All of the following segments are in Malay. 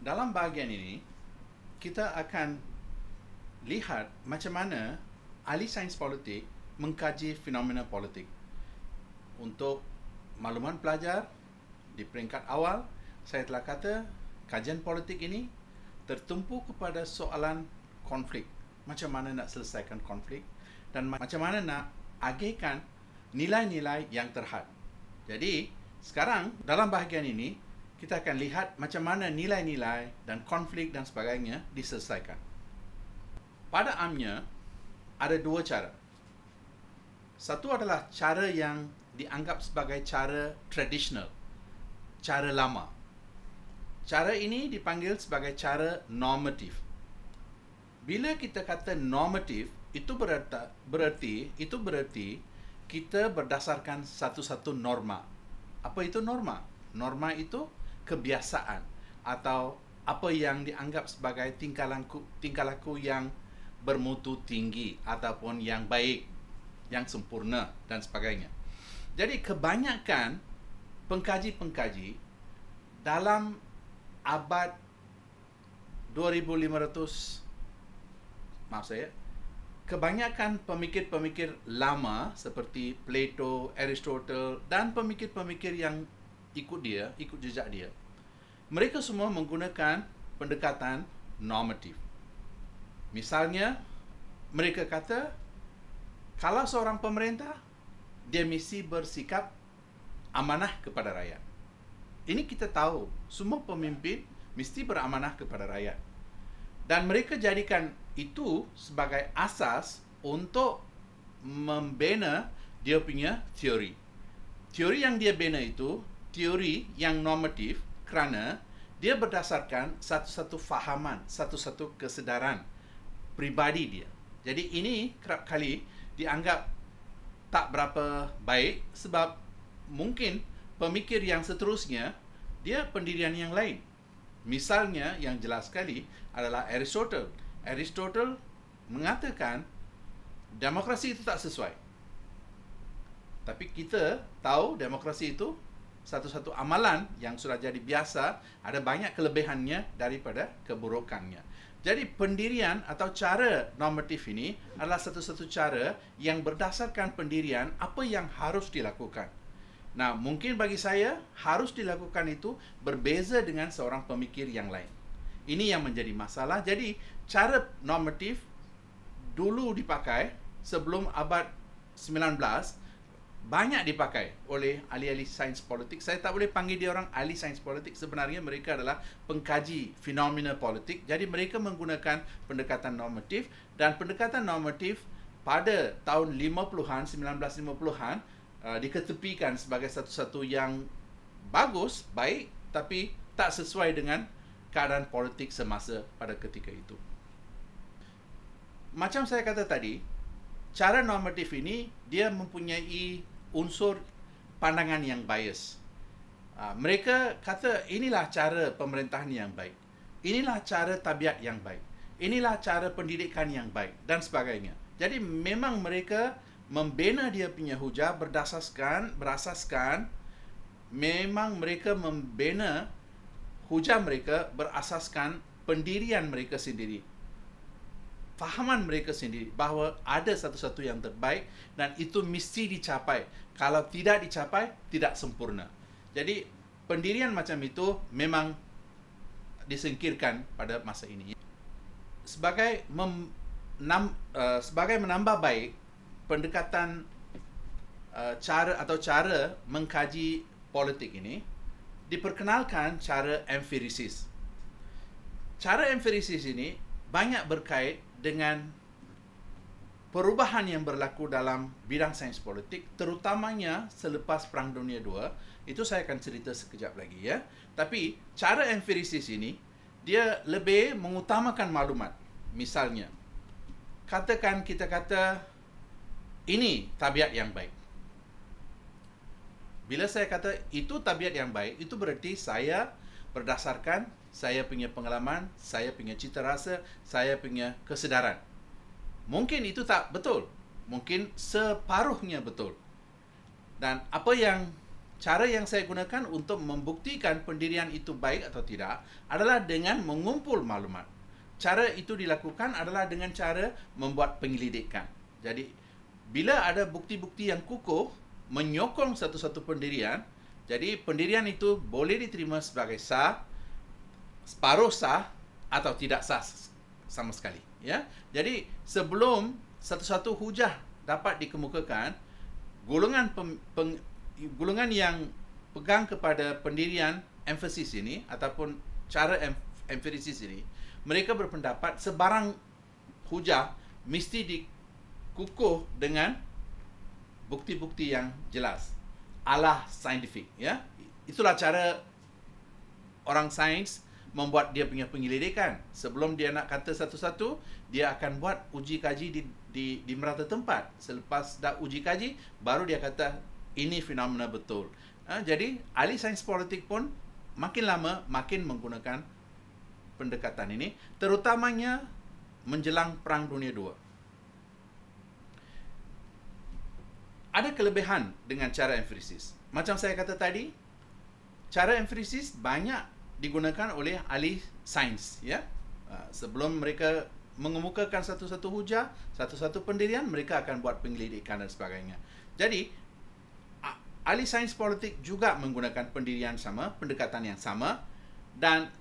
dalam bahagian ini kita akan lihat macam mana ahli sains politik mengkaji fenomena politik untuk makluman pelajar di peringkat awal saya telah kata kajian politik ini tertumpu kepada soalan konflik macam mana nak selesaikan konflik dan macam mana nak agihkan nilai-nilai yang terhad jadi sekarang dalam bahagian ini kita akan lihat macam mana nilai-nilai dan konflik dan sebagainya diselesaikan. Pada amnya, ada dua cara. Satu adalah cara yang dianggap sebagai cara tradisional, cara lama. Cara ini dipanggil sebagai cara normatif. Bila kita kata normatif, itu berarti, berarti itu berarti kita berdasarkan satu-satu norma. Apa itu norma? Norma itu kebiasaan atau apa yang dianggap sebagai tingkah laku tingkah laku yang bermutu tinggi ataupun yang baik yang sempurna dan sebagainya. Jadi kebanyakan pengkaji-pengkaji dalam abad 2500 maaf saya kebanyakan pemikir-pemikir lama seperti Plato, Aristotle dan pemikir-pemikir yang ikut dia, ikut jejak dia mereka semua menggunakan pendekatan normatif. Misalnya, mereka kata, kalau seorang pemerintah, dia mesti bersikap amanah kepada rakyat. Ini kita tahu, semua pemimpin mesti beramanah kepada rakyat. Dan mereka jadikan itu sebagai asas untuk membina dia punya teori. Teori yang dia bina itu, teori yang normatif, kerana dia berdasarkan satu-satu fahaman, satu-satu kesedaran pribadi dia. Jadi ini kerap kali dianggap tak berapa baik sebab mungkin pemikir yang seterusnya dia pendirian yang lain. Misalnya yang jelas sekali adalah Aristotle. Aristotle mengatakan demokrasi itu tak sesuai. Tapi kita tahu demokrasi itu satu-satu amalan yang sudah jadi biasa ada banyak kelebihannya daripada keburukannya. Jadi pendirian atau cara normatif ini adalah satu-satu cara yang berdasarkan pendirian apa yang harus dilakukan. Nah, mungkin bagi saya harus dilakukan itu berbeza dengan seorang pemikir yang lain. Ini yang menjadi masalah. Jadi, cara normatif dulu dipakai sebelum abad 19 banyak dipakai oleh ahli-ahli sains politik. Saya tak boleh panggil dia orang ahli sains politik. Sebenarnya mereka adalah pengkaji fenomena politik. Jadi mereka menggunakan pendekatan normatif dan pendekatan normatif pada tahun 50-an, 1950-an uh, diketepikan sebagai satu-satu yang bagus, baik tapi tak sesuai dengan keadaan politik semasa pada ketika itu. Macam saya kata tadi, cara normatif ini dia mempunyai unsur pandangan yang bias. Ah, mereka kata inilah cara pemerintahan yang baik. Inilah cara tabiat yang baik. Inilah cara pendidikan yang baik dan sebagainya. Jadi memang mereka membina dia punya hujah berdasarkan berasaskan memang mereka membina hujah mereka berasaskan pendirian mereka sendiri fahaman mereka sendiri bahawa ada satu-satu yang terbaik dan itu mesti dicapai. Kalau tidak dicapai, tidak sempurna. Jadi pendirian macam itu memang disingkirkan pada masa ini. Sebagai mem, nam, uh, sebagai menambah baik pendekatan uh, cara atau cara mengkaji politik ini diperkenalkan cara empirisis. Cara empirisis ini banyak berkait dengan perubahan yang berlaku dalam bidang sains politik terutamanya selepas Perang Dunia II itu saya akan cerita sekejap lagi ya tapi cara empirisis ini dia lebih mengutamakan maklumat misalnya katakan kita kata ini tabiat yang baik bila saya kata itu tabiat yang baik itu bererti saya berdasarkan saya punya pengalaman, saya punya cita rasa, saya punya kesedaran. Mungkin itu tak betul. Mungkin separuhnya betul. Dan apa yang cara yang saya gunakan untuk membuktikan pendirian itu baik atau tidak adalah dengan mengumpul maklumat. Cara itu dilakukan adalah dengan cara membuat penyelidikan. Jadi bila ada bukti-bukti yang kukuh menyokong satu-satu pendirian, jadi pendirian itu boleh diterima sebagai sah separuh sah atau tidak sah sama sekali ya jadi sebelum satu-satu hujah dapat dikemukakan golongan pem, peng, golongan yang pegang kepada pendirian emphasis ini ataupun cara emphasis ini mereka berpendapat sebarang hujah mesti dikukuh dengan bukti-bukti yang jelas ala saintifik ya itulah cara orang sains membuat dia punya penyelidikan sebelum dia nak kata satu-satu dia akan buat uji kaji di di di merata tempat selepas dah uji kaji baru dia kata ini fenomena betul ha, jadi ahli sains politik pun makin lama makin menggunakan pendekatan ini terutamanya menjelang perang dunia 2 ada kelebihan dengan cara emphasis macam saya kata tadi cara emphasis banyak digunakan oleh ahli sains ya ah, sebelum mereka mengemukakan satu-satu hujah satu-satu pendirian mereka akan buat penyelidikan dan sebagainya jadi ah, ahli sains politik juga menggunakan pendirian sama pendekatan yang sama dan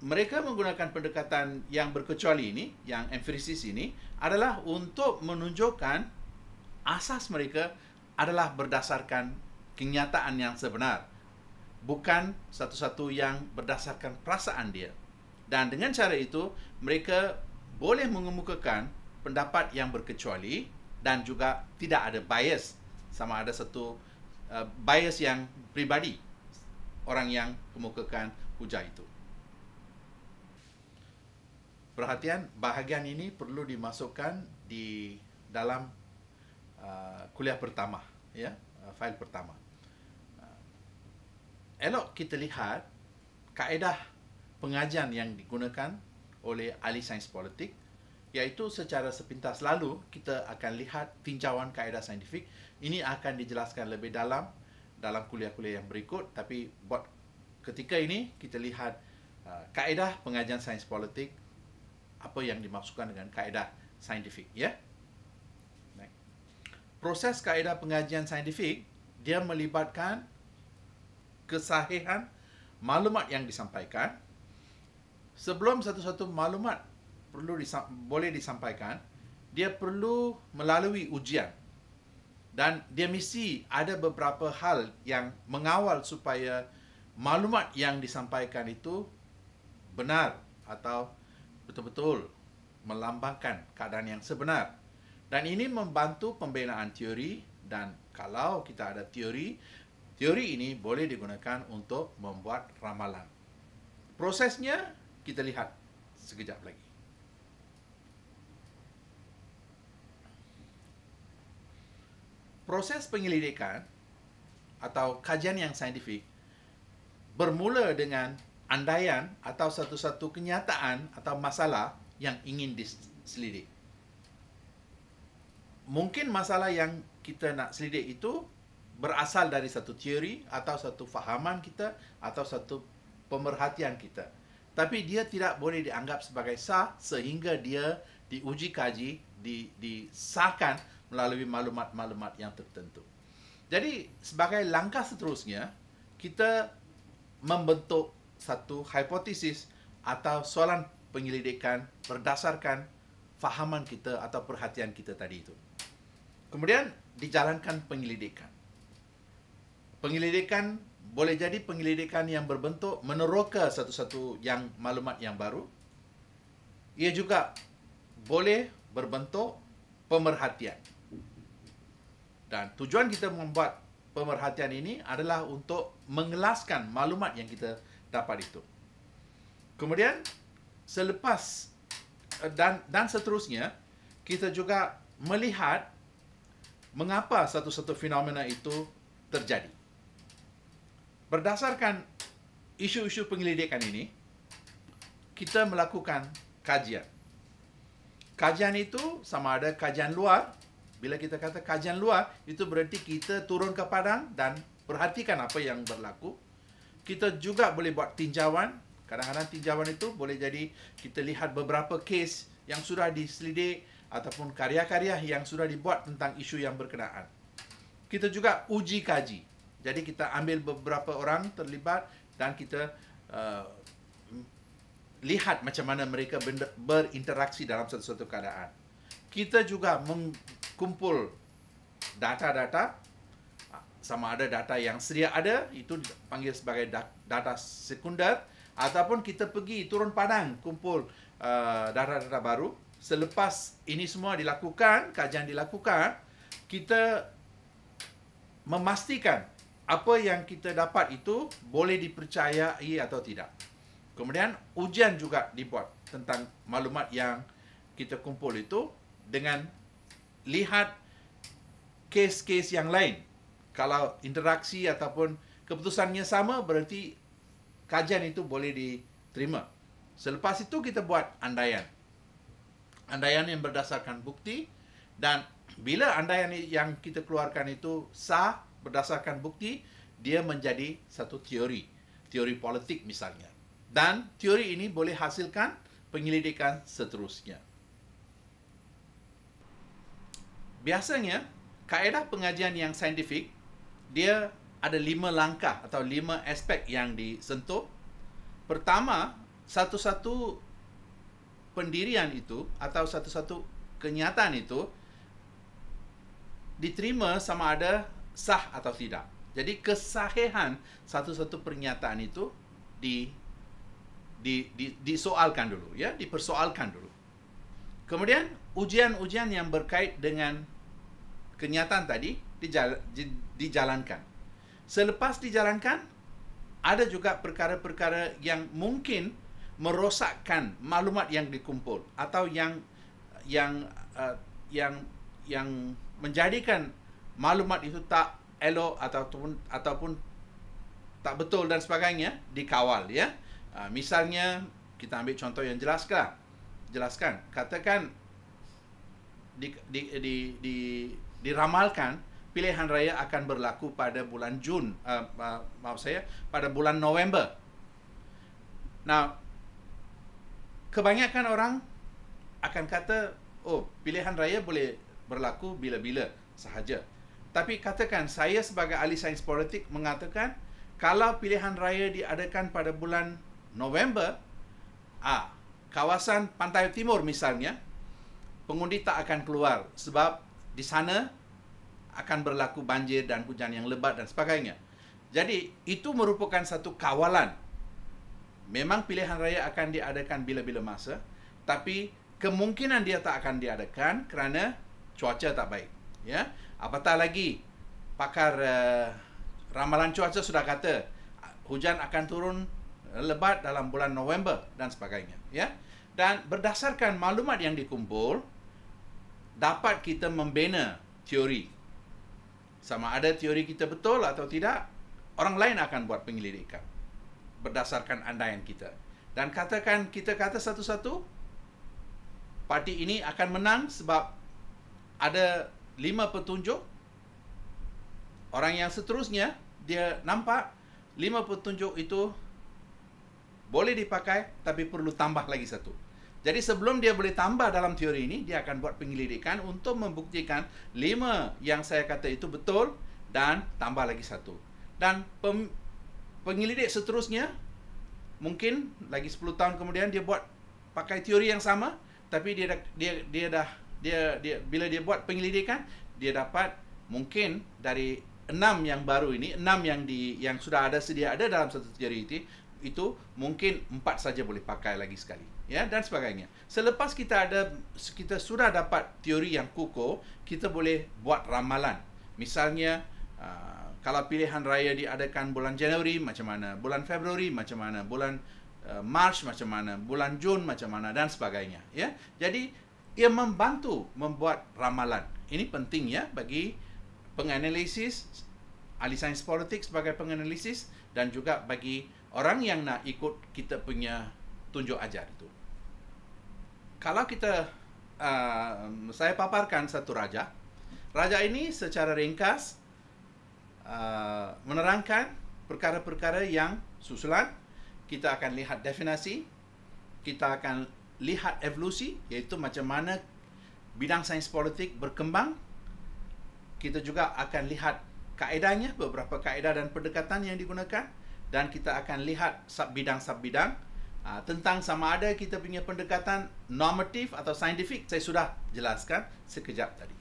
mereka menggunakan pendekatan yang berkecuali ini yang emphasis ini adalah untuk menunjukkan asas mereka adalah berdasarkan kenyataan yang sebenar bukan satu-satu yang berdasarkan perasaan dia. Dan dengan cara itu, mereka boleh mengemukakan pendapat yang berkecuali dan juga tidak ada bias sama ada satu eh, bias yang pribadi orang yang kemukakan hujah itu. Perhatian, bahagian ini perlu dimasukkan di dalam uh, kuliah pertama, ya, uh, file pertama elok kita lihat kaedah pengajian yang digunakan oleh ahli sains politik iaitu secara sepintas lalu kita akan lihat tinjauan kaedah saintifik ini akan dijelaskan lebih dalam dalam kuliah-kuliah yang berikut tapi buat ketika ini kita lihat uh, kaedah pengajian sains politik apa yang dimaksudkan dengan kaedah saintifik ya yeah? proses kaedah pengajian saintifik dia melibatkan kesahihan maklumat yang disampaikan. Sebelum satu-satu maklumat perlu disam- boleh disampaikan, dia perlu melalui ujian. Dan dia mesti ada beberapa hal yang mengawal supaya maklumat yang disampaikan itu benar atau betul-betul melambangkan keadaan yang sebenar. Dan ini membantu pembinaan teori dan kalau kita ada teori Teori ini boleh digunakan untuk membuat ramalan. Prosesnya kita lihat sekejap lagi. Proses penyelidikan atau kajian yang saintifik bermula dengan andaian atau satu-satu kenyataan atau masalah yang ingin diselidik. Mungkin masalah yang kita nak selidik itu berasal dari satu teori atau satu fahaman kita atau satu pemerhatian kita. Tapi dia tidak boleh dianggap sebagai sah sehingga dia diuji kaji, di, disahkan melalui maklumat-maklumat yang tertentu. Jadi sebagai langkah seterusnya, kita membentuk satu hipotesis atau soalan penyelidikan berdasarkan fahaman kita atau perhatian kita tadi itu. Kemudian dijalankan penyelidikan penyelidikan boleh jadi penyelidikan yang berbentuk meneroka satu-satu yang maklumat yang baru. Ia juga boleh berbentuk pemerhatian. Dan tujuan kita membuat pemerhatian ini adalah untuk mengelaskan maklumat yang kita dapat itu. Kemudian selepas eh, dan dan seterusnya kita juga melihat mengapa satu-satu fenomena itu terjadi berdasarkan isu-isu penyelidikan ini, kita melakukan kajian. Kajian itu sama ada kajian luar. Bila kita kata kajian luar, itu berarti kita turun ke padang dan perhatikan apa yang berlaku. Kita juga boleh buat tinjauan. Kadang-kadang tinjauan itu boleh jadi kita lihat beberapa kes yang sudah diselidik ataupun karya-karya yang sudah dibuat tentang isu yang berkenaan. Kita juga uji kaji. Jadi kita ambil beberapa orang terlibat dan kita uh, lihat macam mana mereka berinteraksi dalam satu-satu keadaan. Kita juga mengkumpul data-data sama ada data yang sedia ada itu panggil sebagai data sekunder ataupun kita pergi turun padang kumpul uh, data-data baru selepas ini semua dilakukan kajian dilakukan kita memastikan apa yang kita dapat itu boleh dipercayai atau tidak. Kemudian ujian juga dibuat tentang maklumat yang kita kumpul itu dengan lihat kes-kes yang lain. Kalau interaksi ataupun keputusannya sama berarti kajian itu boleh diterima. Selepas itu kita buat andaian. Andaian yang berdasarkan bukti dan bila andaian yang kita keluarkan itu sah berdasarkan bukti, dia menjadi satu teori. Teori politik misalnya. Dan teori ini boleh hasilkan penyelidikan seterusnya. Biasanya, kaedah pengajian yang saintifik, dia ada lima langkah atau lima aspek yang disentuh. Pertama, satu-satu pendirian itu atau satu-satu kenyataan itu diterima sama ada sah atau tidak. Jadi kesahihan satu-satu pernyataan itu di di di disoalkan dulu ya, dipersoalkan dulu. Kemudian ujian-ujian yang berkait dengan kenyataan tadi dijala, di, dijalankan. Selepas dijalankan ada juga perkara-perkara yang mungkin merosakkan maklumat yang dikumpul atau yang yang uh, yang yang menjadikan maklumat itu tak elok ataupun ataupun tak betul dan sebagainya dikawal ya. Uh, misalnya kita ambil contoh yang jelaskan. Jelaskan. Katakan di, di di di diramalkan pilihan raya akan berlaku pada bulan Jun uh, uh, maaf saya pada bulan November. Nah kebanyakan orang akan kata oh pilihan raya boleh berlaku bila-bila sahaja. Tapi katakan saya sebagai ahli sains politik mengatakan kalau pilihan raya diadakan pada bulan November, ah, kawasan pantai timur misalnya, pengundi tak akan keluar sebab di sana akan berlaku banjir dan hujan yang lebat dan sebagainya. Jadi itu merupakan satu kawalan. Memang pilihan raya akan diadakan bila-bila masa, tapi kemungkinan dia tak akan diadakan kerana cuaca tak baik. Ya, Apatah lagi pakar uh, eh, ramalan cuaca sudah kata hujan akan turun lebat dalam bulan November dan sebagainya, ya. Dan berdasarkan maklumat yang dikumpul dapat kita membina teori sama ada teori kita betul atau tidak orang lain akan buat penyelidikan berdasarkan andaian kita dan katakan kita kata satu-satu parti ini akan menang sebab ada lima petunjuk. Orang yang seterusnya, dia nampak lima petunjuk itu boleh dipakai tapi perlu tambah lagi satu. Jadi sebelum dia boleh tambah dalam teori ini, dia akan buat penyelidikan untuk membuktikan lima yang saya kata itu betul dan tambah lagi satu. Dan pem, penyelidik seterusnya, mungkin lagi 10 tahun kemudian dia buat pakai teori yang sama tapi dia dah, dia dia dah dia dia bila dia buat penyelidikan dia dapat mungkin dari enam yang baru ini enam yang di yang sudah ada sedia ada dalam satu teori itu itu mungkin empat saja boleh pakai lagi sekali ya dan sebagainya selepas kita ada kita sudah dapat teori yang kukuh kita boleh buat ramalan misalnya uh, kalau pilihan raya diadakan bulan Januari macam mana bulan Februari macam mana bulan uh, macam mana bulan Jun macam mana dan sebagainya ya jadi ia membantu membuat ramalan. Ini penting ya bagi penganalisis ahli sains politik sebagai penganalisis dan juga bagi orang yang nak ikut kita punya tunjuk ajar itu. Kalau kita uh, saya paparkan satu raja. Raja ini secara ringkas uh, menerangkan perkara-perkara yang susulan kita akan lihat definasi kita akan lihat evolusi iaitu macam mana bidang sains politik berkembang kita juga akan lihat kaedahnya beberapa kaedah dan pendekatan yang digunakan dan kita akan lihat sub bidang sub bidang tentang sama ada kita punya pendekatan normatif atau saintifik saya sudah jelaskan sekejap tadi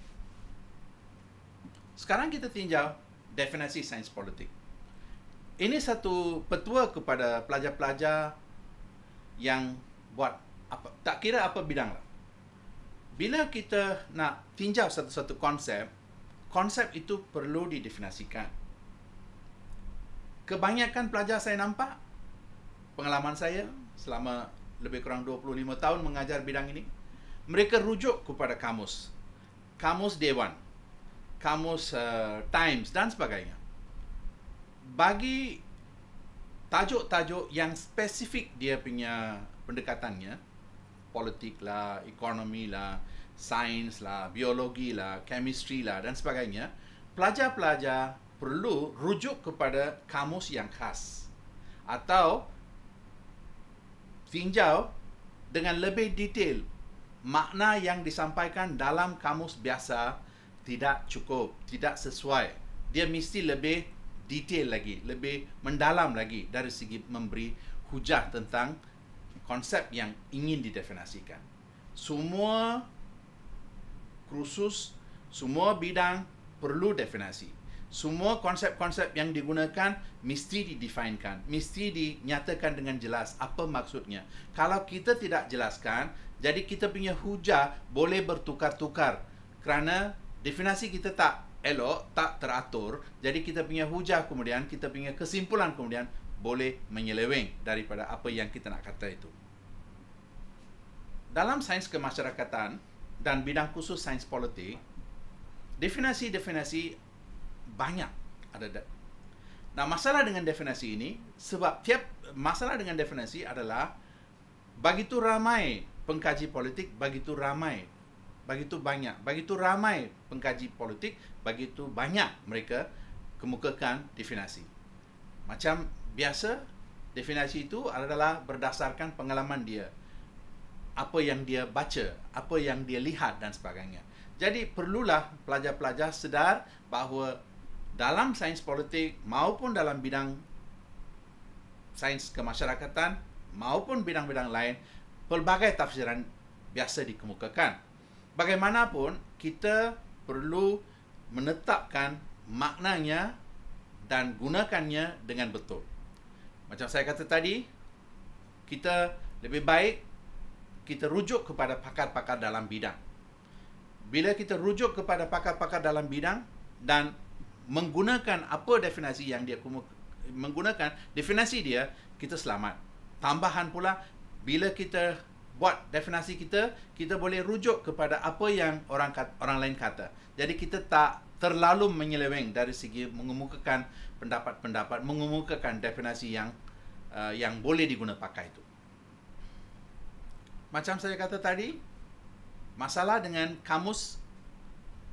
sekarang kita tinjau definisi sains politik ini satu petua kepada pelajar-pelajar yang buat apa tak kira apa bidang lah. Bila kita nak tinjau satu-satu konsep, konsep itu perlu didefinasikan. Kebanyakan pelajar saya nampak pengalaman saya selama lebih kurang 25 tahun mengajar bidang ini, mereka rujuk kepada kamus. Kamus Dewan, kamus uh, Times dan sebagainya. Bagi tajuk-tajuk yang spesifik dia punya pendekatannya, politik lah, ekonomi lah, sains lah, biologi lah, chemistry lah dan sebagainya, pelajar-pelajar perlu rujuk kepada kamus yang khas atau tinjau dengan lebih detail makna yang disampaikan dalam kamus biasa tidak cukup, tidak sesuai. Dia mesti lebih detail lagi, lebih mendalam lagi dari segi memberi hujah tentang konsep yang ingin didefinisikan, Semua kursus, semua bidang perlu definisi, Semua konsep-konsep yang digunakan mesti didefinkan, mesti dinyatakan dengan jelas apa maksudnya. Kalau kita tidak jelaskan, jadi kita punya hujah boleh bertukar-tukar kerana definasi kita tak elok, tak teratur. Jadi kita punya hujah kemudian, kita punya kesimpulan kemudian boleh menyeleweng daripada apa yang kita nak kata itu dalam sains kemasyarakatan dan bidang khusus sains politik, definasi-definasi banyak ada. Nah, masalah dengan definasi ini sebab tiap masalah dengan definasi adalah begitu ramai pengkaji politik, begitu ramai begitu banyak, begitu ramai pengkaji politik, begitu banyak mereka kemukakan definasi. Macam biasa, definasi itu adalah berdasarkan pengalaman dia, apa yang dia baca, apa yang dia lihat dan sebagainya. Jadi perlulah pelajar-pelajar sedar bahawa dalam sains politik maupun dalam bidang sains kemasyarakatan maupun bidang-bidang lain pelbagai tafsiran biasa dikemukakan. Bagaimanapun kita perlu menetapkan maknanya dan gunakannya dengan betul. Macam saya kata tadi, kita lebih baik kita rujuk kepada pakar-pakar dalam bidang. Bila kita rujuk kepada pakar-pakar dalam bidang dan menggunakan apa definasi yang dia menggunakan definasi dia, kita selamat. Tambahan pula, bila kita buat definasi kita, kita boleh rujuk kepada apa yang orang kata, orang lain kata. Jadi kita tak terlalu menyeleweng dari segi mengemukakan pendapat-pendapat, mengemukakan definasi yang uh, yang boleh digunakan pakai itu macam saya kata tadi masalah dengan kamus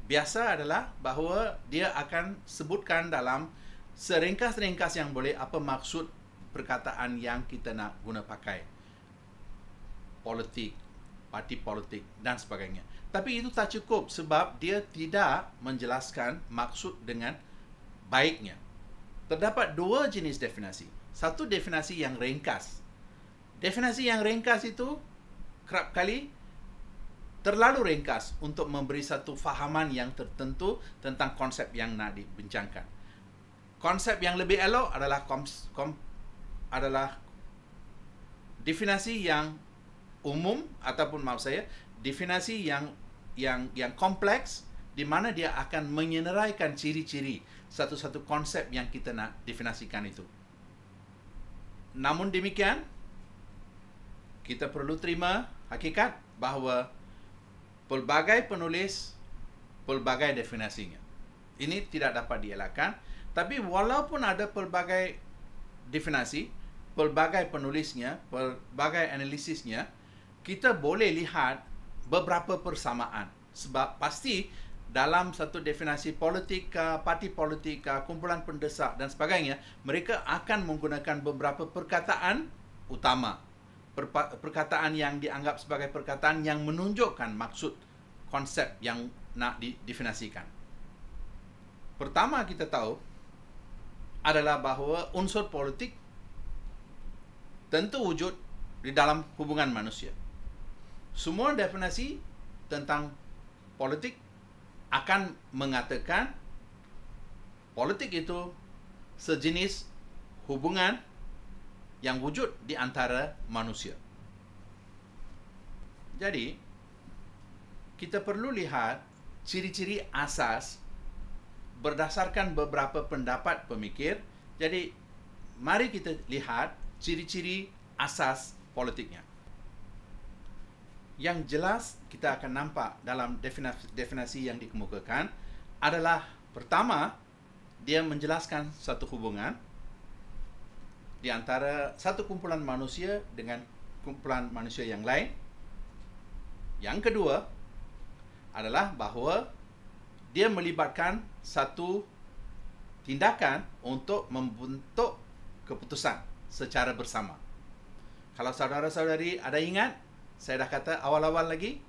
biasa adalah bahawa dia akan sebutkan dalam seringkas-ringkas yang boleh apa maksud perkataan yang kita nak guna pakai politik parti politik dan sebagainya tapi itu tak cukup sebab dia tidak menjelaskan maksud dengan baiknya terdapat dua jenis definisi satu definisi yang ringkas definisi yang ringkas itu kerap kali terlalu ringkas untuk memberi satu fahaman yang tertentu tentang konsep yang nak dibincangkan. Konsep yang lebih elok adalah koms, kom, adalah definisi yang umum ataupun maaf saya definisi yang yang yang kompleks di mana dia akan menyeneraikan ciri-ciri satu-satu konsep yang kita nak definasikan itu. Namun demikian, kita perlu terima hakikat bahawa pelbagai penulis pelbagai definasinya. Ini tidak dapat dielakkan. Tapi walaupun ada pelbagai definasi, pelbagai penulisnya, pelbagai analisisnya, kita boleh lihat beberapa persamaan. Sebab pasti dalam satu definasi politik, parti politik, kumpulan pendesak dan sebagainya, mereka akan menggunakan beberapa perkataan utama perkataan yang dianggap sebagai perkataan yang menunjukkan maksud konsep yang nak didefinisikan. Pertama kita tahu adalah bahawa unsur politik tentu wujud di dalam hubungan manusia. Semua definisi tentang politik akan mengatakan politik itu sejenis hubungan yang wujud di antara manusia. Jadi, kita perlu lihat ciri-ciri asas berdasarkan beberapa pendapat pemikir. Jadi, mari kita lihat ciri-ciri asas politiknya. Yang jelas kita akan nampak dalam definisi yang dikemukakan adalah pertama, dia menjelaskan satu hubungan di antara satu kumpulan manusia dengan kumpulan manusia yang lain. Yang kedua adalah bahawa dia melibatkan satu tindakan untuk membentuk keputusan secara bersama. Kalau saudara-saudari ada ingat, saya dah kata awal-awal lagi,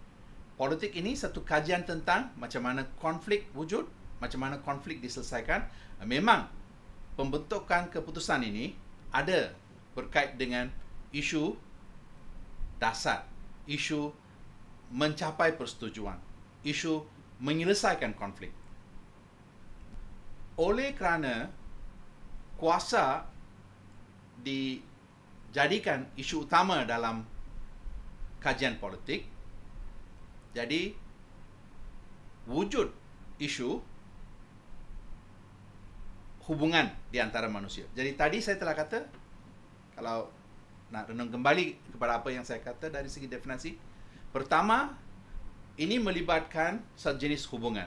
politik ini satu kajian tentang macam mana konflik wujud, macam mana konflik diselesaikan. Memang pembentukan keputusan ini ada berkait dengan isu dasar, isu mencapai persetujuan, isu menyelesaikan konflik. Oleh kerana kuasa dijadikan isu utama dalam kajian politik, jadi wujud isu hubungan di antara manusia. Jadi tadi saya telah kata kalau nak renung kembali kepada apa yang saya kata dari segi definisi, pertama ini melibatkan sejenis hubungan.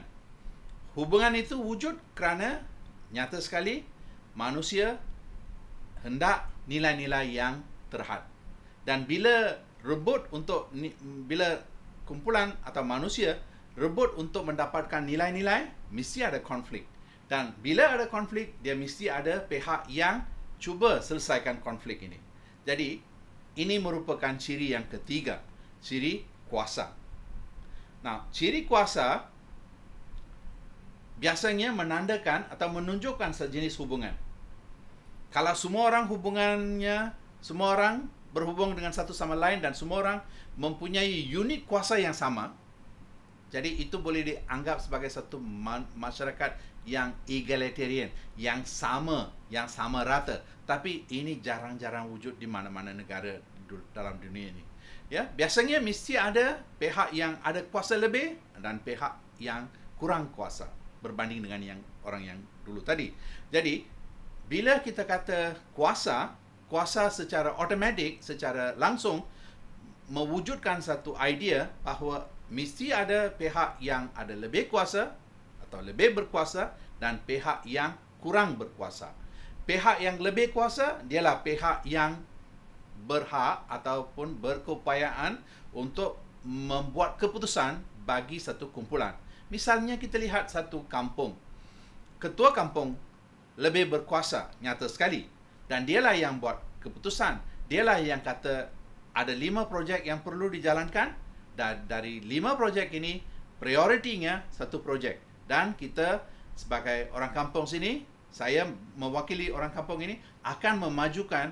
Hubungan itu wujud kerana nyata sekali manusia hendak nilai-nilai yang terhad. Dan bila rebut untuk bila kumpulan atau manusia rebut untuk mendapatkan nilai-nilai mesti ada konflik. Dan bila ada konflik, dia mesti ada pihak yang cuba selesaikan konflik ini. Jadi, ini merupakan ciri yang ketiga, ciri kuasa. Nah, ciri kuasa biasanya menandakan atau menunjukkan sejenis hubungan. Kalau semua orang hubungannya, semua orang berhubung dengan satu sama lain dan semua orang mempunyai unit kuasa yang sama, jadi itu boleh dianggap sebagai satu masyarakat yang egalitarian, yang sama, yang sama rata. Tapi ini jarang-jarang wujud di mana-mana negara dalam dunia ini. Ya, biasanya mesti ada pihak yang ada kuasa lebih dan pihak yang kurang kuasa berbanding dengan yang orang yang dulu tadi. Jadi, bila kita kata kuasa, kuasa secara automatik, secara langsung mewujudkan satu idea bahawa mesti ada pihak yang ada lebih kuasa atau lebih berkuasa dan pihak yang kurang berkuasa. Pihak yang lebih kuasa dialah pihak yang berhak ataupun berkeupayaan untuk membuat keputusan bagi satu kumpulan. Misalnya kita lihat satu kampung. Ketua kampung lebih berkuasa nyata sekali dan dialah yang buat keputusan. Dialah yang kata ada lima projek yang perlu dijalankan dan dari lima projek ini prioritinya satu projek dan kita sebagai orang kampung sini saya mewakili orang kampung ini akan memajukan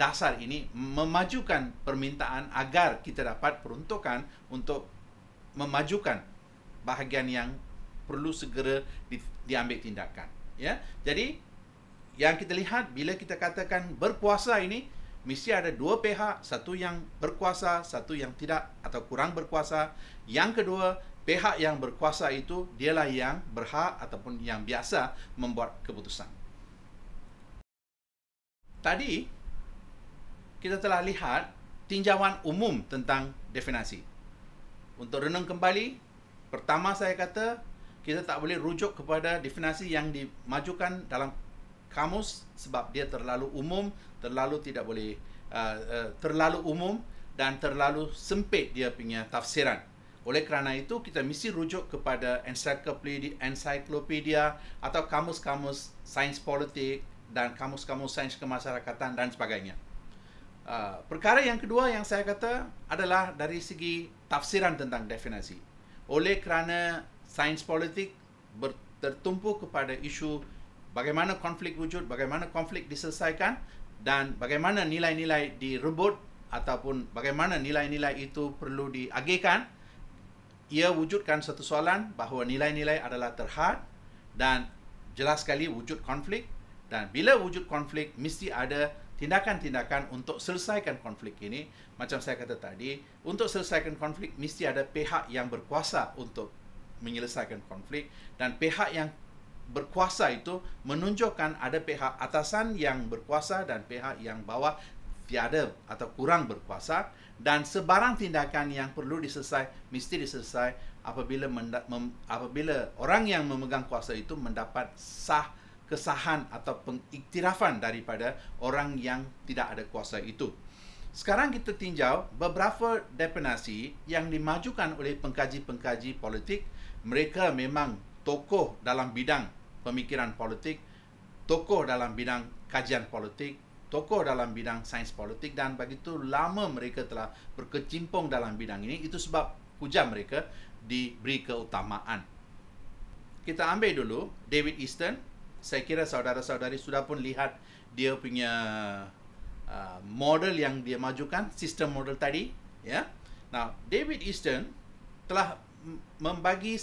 dasar ini memajukan permintaan agar kita dapat peruntukan untuk memajukan bahagian yang perlu segera di, diambil tindakan ya jadi yang kita lihat bila kita katakan berpuasa ini mesti ada dua pihak satu yang berkuasa satu yang tidak atau kurang berkuasa yang kedua pihak yang berkuasa itu dialah yang berhak ataupun yang biasa membuat keputusan. Tadi kita telah lihat tinjauan umum tentang definasi. Untuk renung kembali, pertama saya kata kita tak boleh rujuk kepada definasi yang dimajukan dalam kamus sebab dia terlalu umum, terlalu tidak boleh uh, uh, terlalu umum dan terlalu sempit dia punya tafsiran. Oleh kerana itu, kita mesti rujuk kepada encyclopedia atau kamus-kamus sains politik dan kamus-kamus sains kemasyarakatan dan sebagainya. Uh, perkara yang kedua yang saya kata adalah dari segi tafsiran tentang definisi. Oleh kerana sains politik tertumpu kepada isu bagaimana konflik wujud, bagaimana konflik diselesaikan dan bagaimana nilai-nilai direbut ataupun bagaimana nilai-nilai itu perlu diagihkan, ia wujudkan satu soalan bahawa nilai-nilai adalah terhad dan jelas sekali wujud konflik dan bila wujud konflik mesti ada tindakan-tindakan untuk selesaikan konflik ini macam saya kata tadi untuk selesaikan konflik mesti ada pihak yang berkuasa untuk menyelesaikan konflik dan pihak yang berkuasa itu menunjukkan ada pihak atasan yang berkuasa dan pihak yang bawah tiada atau kurang berkuasa dan sebarang tindakan yang perlu diselesai mesti diselesai apabila apabila orang yang memegang kuasa itu mendapat sah kesahan atau pengiktirafan daripada orang yang tidak ada kuasa itu. Sekarang kita tinjau beberapa definasi yang dimajukan oleh pengkaji-pengkaji politik. Mereka memang tokoh dalam bidang pemikiran politik, tokoh dalam bidang kajian politik, tokoh dalam bidang sains politik dan begitu lama mereka telah berkecimpung dalam bidang ini itu sebab hujah mereka diberi keutamaan. Kita ambil dulu David Easton. Saya kira saudara-saudari sudah pun lihat dia punya uh, model yang dia majukan, sistem model tadi, ya. Nah, David Easton telah membagi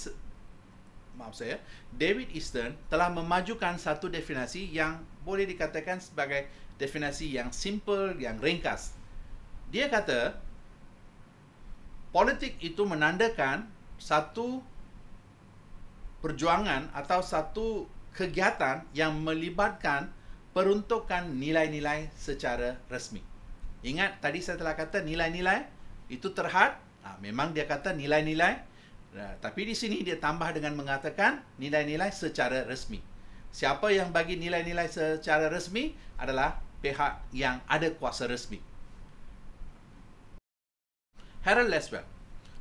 maaf saya, David Easton telah memajukan satu definisi yang boleh dikatakan sebagai definisi yang simple, yang ringkas. Dia kata, politik itu menandakan satu perjuangan atau satu kegiatan yang melibatkan peruntukan nilai-nilai secara resmi. Ingat tadi saya telah kata nilai-nilai itu terhad. Ha, memang dia kata nilai-nilai. Ha, tapi di sini dia tambah dengan mengatakan nilai-nilai secara resmi siapa yang bagi nilai-nilai secara resmi adalah pihak yang ada kuasa resmi. Harold Laswell.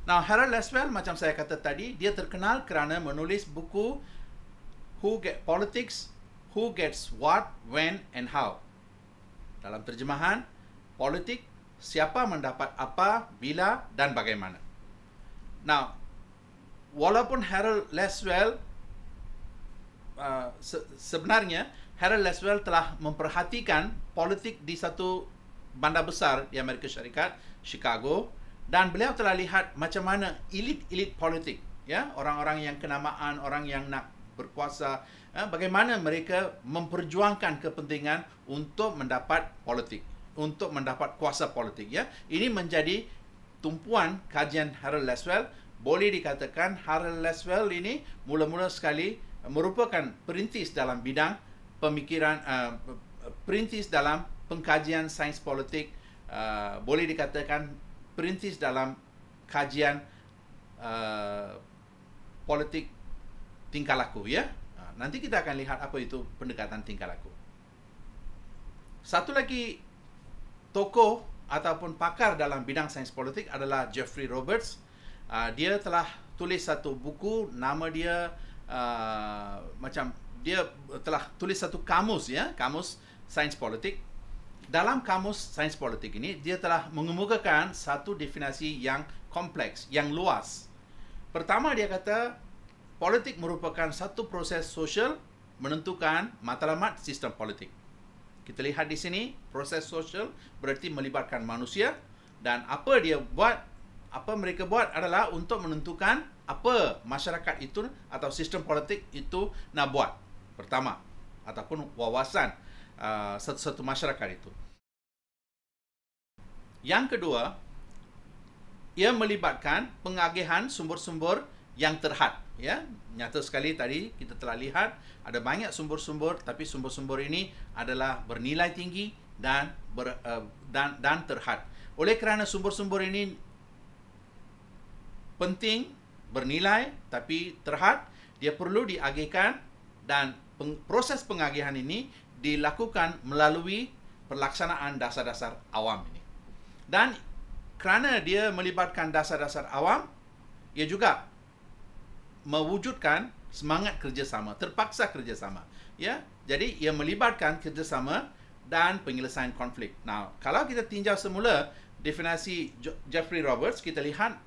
Now Harold Laswell macam saya kata tadi dia terkenal kerana menulis buku Who Get Politics, Who Gets What, When and How. Dalam terjemahan politik siapa mendapat apa, bila dan bagaimana. Now walaupun Harold Laswell uh, se- sebenarnya Harold Laswell telah memperhatikan politik di satu bandar besar di Amerika Syarikat, Chicago dan beliau telah lihat macam mana elit-elit politik, ya, orang-orang yang kenamaan, orang yang nak berkuasa, ya, bagaimana mereka memperjuangkan kepentingan untuk mendapat politik, untuk mendapat kuasa politik, ya. Ini menjadi tumpuan kajian Harold Laswell. Boleh dikatakan Harold Laswell ini mula-mula sekali merupakan perintis dalam bidang pemikiran uh, perintis dalam pengkajian sains politik uh, boleh dikatakan perintis dalam kajian uh, politik tingkah laku ya nanti kita akan lihat apa itu pendekatan tingkah laku satu lagi tokoh ataupun pakar dalam bidang sains politik adalah Jeffrey Roberts uh, dia telah tulis satu buku nama dia uh, uh, macam dia telah tulis satu kamus ya kamus sains politik dalam kamus sains politik ini dia telah mengemukakan satu definisi yang kompleks yang luas pertama dia kata politik merupakan satu proses sosial menentukan matlamat sistem politik kita lihat di sini proses sosial berarti melibatkan manusia dan apa dia buat apa mereka buat adalah untuk menentukan apa masyarakat itu atau sistem politik itu nak buat pertama ataupun wawasan uh, satu-satu masyarakat itu yang kedua ia melibatkan pengagihan sumber-sumber yang terhad ya nyata sekali tadi kita telah lihat ada banyak sumber-sumber tapi sumber-sumber ini adalah bernilai tinggi dan ber, uh, dan dan terhad oleh kerana sumber-sumber ini penting bernilai tapi terhad, dia perlu diagihkan dan peng, proses pengagihan ini dilakukan melalui pelaksanaan dasar-dasar awam ini. Dan kerana dia melibatkan dasar-dasar awam, ia juga mewujudkan semangat kerjasama, terpaksa kerjasama. Ya, jadi ia melibatkan kerjasama dan penyelesaian konflik. Nah, kalau kita tinjau semula definisi Jeffrey Roberts, kita lihat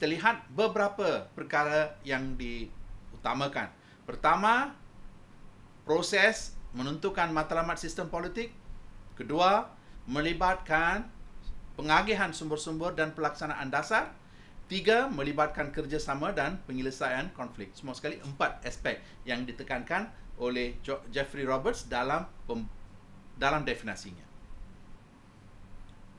kita lihat beberapa perkara yang diutamakan. Pertama, proses menentukan matlamat sistem politik. Kedua, melibatkan pengagihan sumber-sumber dan pelaksanaan dasar. Tiga, melibatkan kerjasama dan penyelesaian konflik. Semua sekali empat aspek yang ditekankan oleh Jeffrey Roberts dalam dalam definasinya.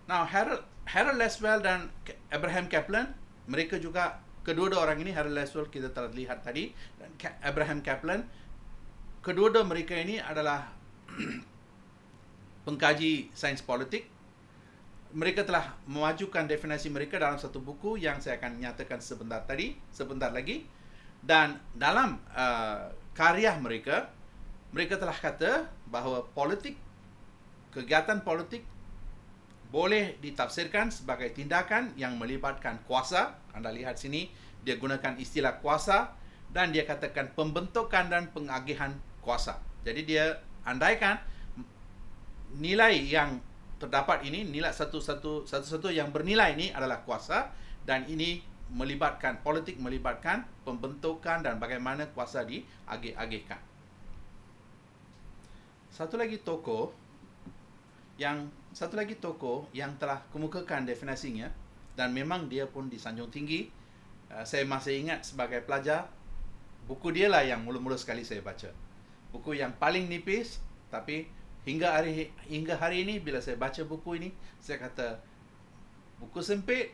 Now, Harold, Harold Leswell dan Abraham Kaplan mereka juga kedua-dua orang ini Harold Laswell kita telah lihat tadi dan Abraham Kaplan kedua-dua mereka ini adalah pengkaji sains politik mereka telah memajukan definisi mereka dalam satu buku yang saya akan nyatakan sebentar tadi sebentar lagi dan dalam uh, karya mereka mereka telah kata bahawa politik kegiatan politik boleh ditafsirkan sebagai tindakan yang melibatkan kuasa. Anda lihat sini, dia gunakan istilah kuasa dan dia katakan pembentukan dan pengagihan kuasa. Jadi dia andaikan nilai yang terdapat ini, nilai satu-satu satu-satu yang bernilai ini adalah kuasa dan ini melibatkan politik, melibatkan pembentukan dan bagaimana kuasa diagih-agihkan. Satu lagi tokoh yang satu lagi tokoh yang telah kemukakan definasinya dan memang dia pun disanjung tinggi. Uh, saya masih ingat sebagai pelajar, buku dia lah yang mula-mula sekali saya baca. Buku yang paling nipis tapi hingga hari hingga hari ini bila saya baca buku ini saya kata buku sempit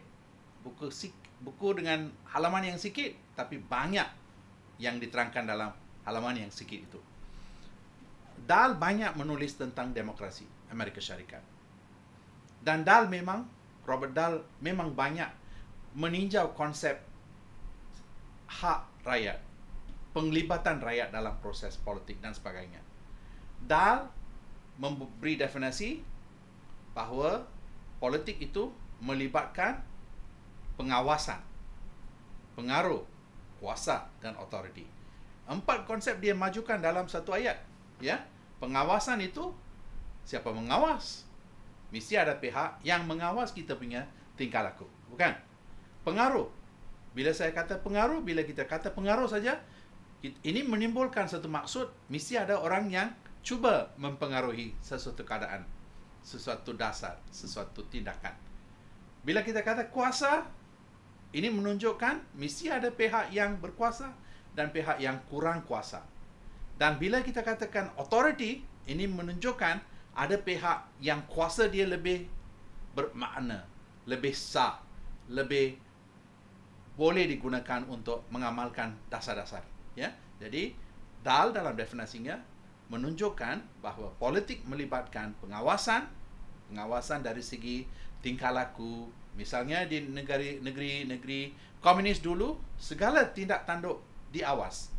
buku sik, buku dengan halaman yang sikit tapi banyak yang diterangkan dalam halaman yang sikit itu. Dal banyak menulis tentang demokrasi Amerika Syarikat. Dan Dahl memang, Robert Dahl memang banyak meninjau konsep hak rakyat, penglibatan rakyat dalam proses politik dan sebagainya. Dahl memberi definisi bahawa politik itu melibatkan pengawasan, pengaruh, kuasa dan otoriti. Empat konsep dia majukan dalam satu ayat. Ya, pengawasan itu siapa mengawas, mesti ada pihak yang mengawas kita punya tingkah laku. Bukan? Pengaruh. Bila saya kata pengaruh, bila kita kata pengaruh saja, ini menimbulkan satu maksud, mesti ada orang yang cuba mempengaruhi sesuatu keadaan, sesuatu dasar, sesuatu tindakan. Bila kita kata kuasa, ini menunjukkan mesti ada pihak yang berkuasa dan pihak yang kurang kuasa. Dan bila kita katakan authority, ini menunjukkan ada pihak yang kuasa dia lebih bermakna, lebih sah, lebih boleh digunakan untuk mengamalkan dasar-dasar. Ya? Jadi, dal dalam definasinya menunjukkan bahawa politik melibatkan pengawasan, pengawasan dari segi tingkah laku, misalnya di negeri negeri negeri komunis dulu segala tindak tanduk diawas.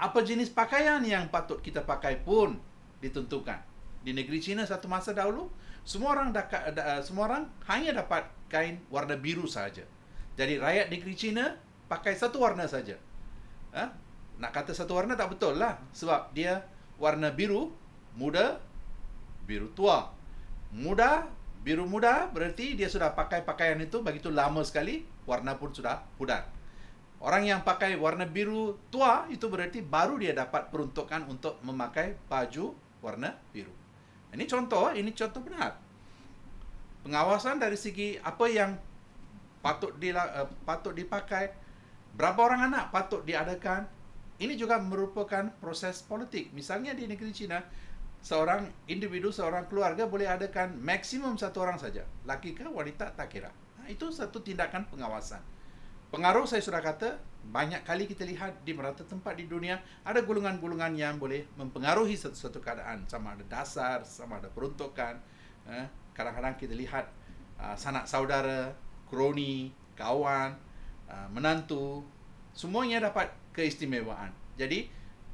Apa jenis pakaian yang patut kita pakai pun ditentukan di negeri China satu masa dahulu semua orang dapat da, ah, semua orang hanya dapat kain warna biru saja. Jadi rakyat negeri China pakai satu warna saja. Ha? Nak kata satu warna tak betul lah sebab dia warna biru muda biru tua. Muda biru muda berarti dia sudah pakai pakaian itu begitu lama sekali warna pun sudah pudar. Orang yang pakai warna biru tua itu berarti baru dia dapat peruntukan untuk memakai baju warna biru. Ini contoh, ini contoh benar. Pengawasan dari segi apa yang patut di uh, eh, patut dipakai, berapa orang anak patut diadakan, ini juga merupakan proses politik. Misalnya di negeri China, seorang individu, seorang keluarga boleh adakan maksimum satu orang saja, laki ke wanita tak kira. Nah, itu satu tindakan pengawasan. Pengaruh saya sudah kata banyak kali kita lihat di merata tempat di dunia ada golongan-golongan yang boleh mempengaruhi satu-satu keadaan sama ada dasar sama ada peruntukan eh. kadang-kadang kita lihat ah, sanak saudara kroni kawan ah, menantu semuanya dapat keistimewaan jadi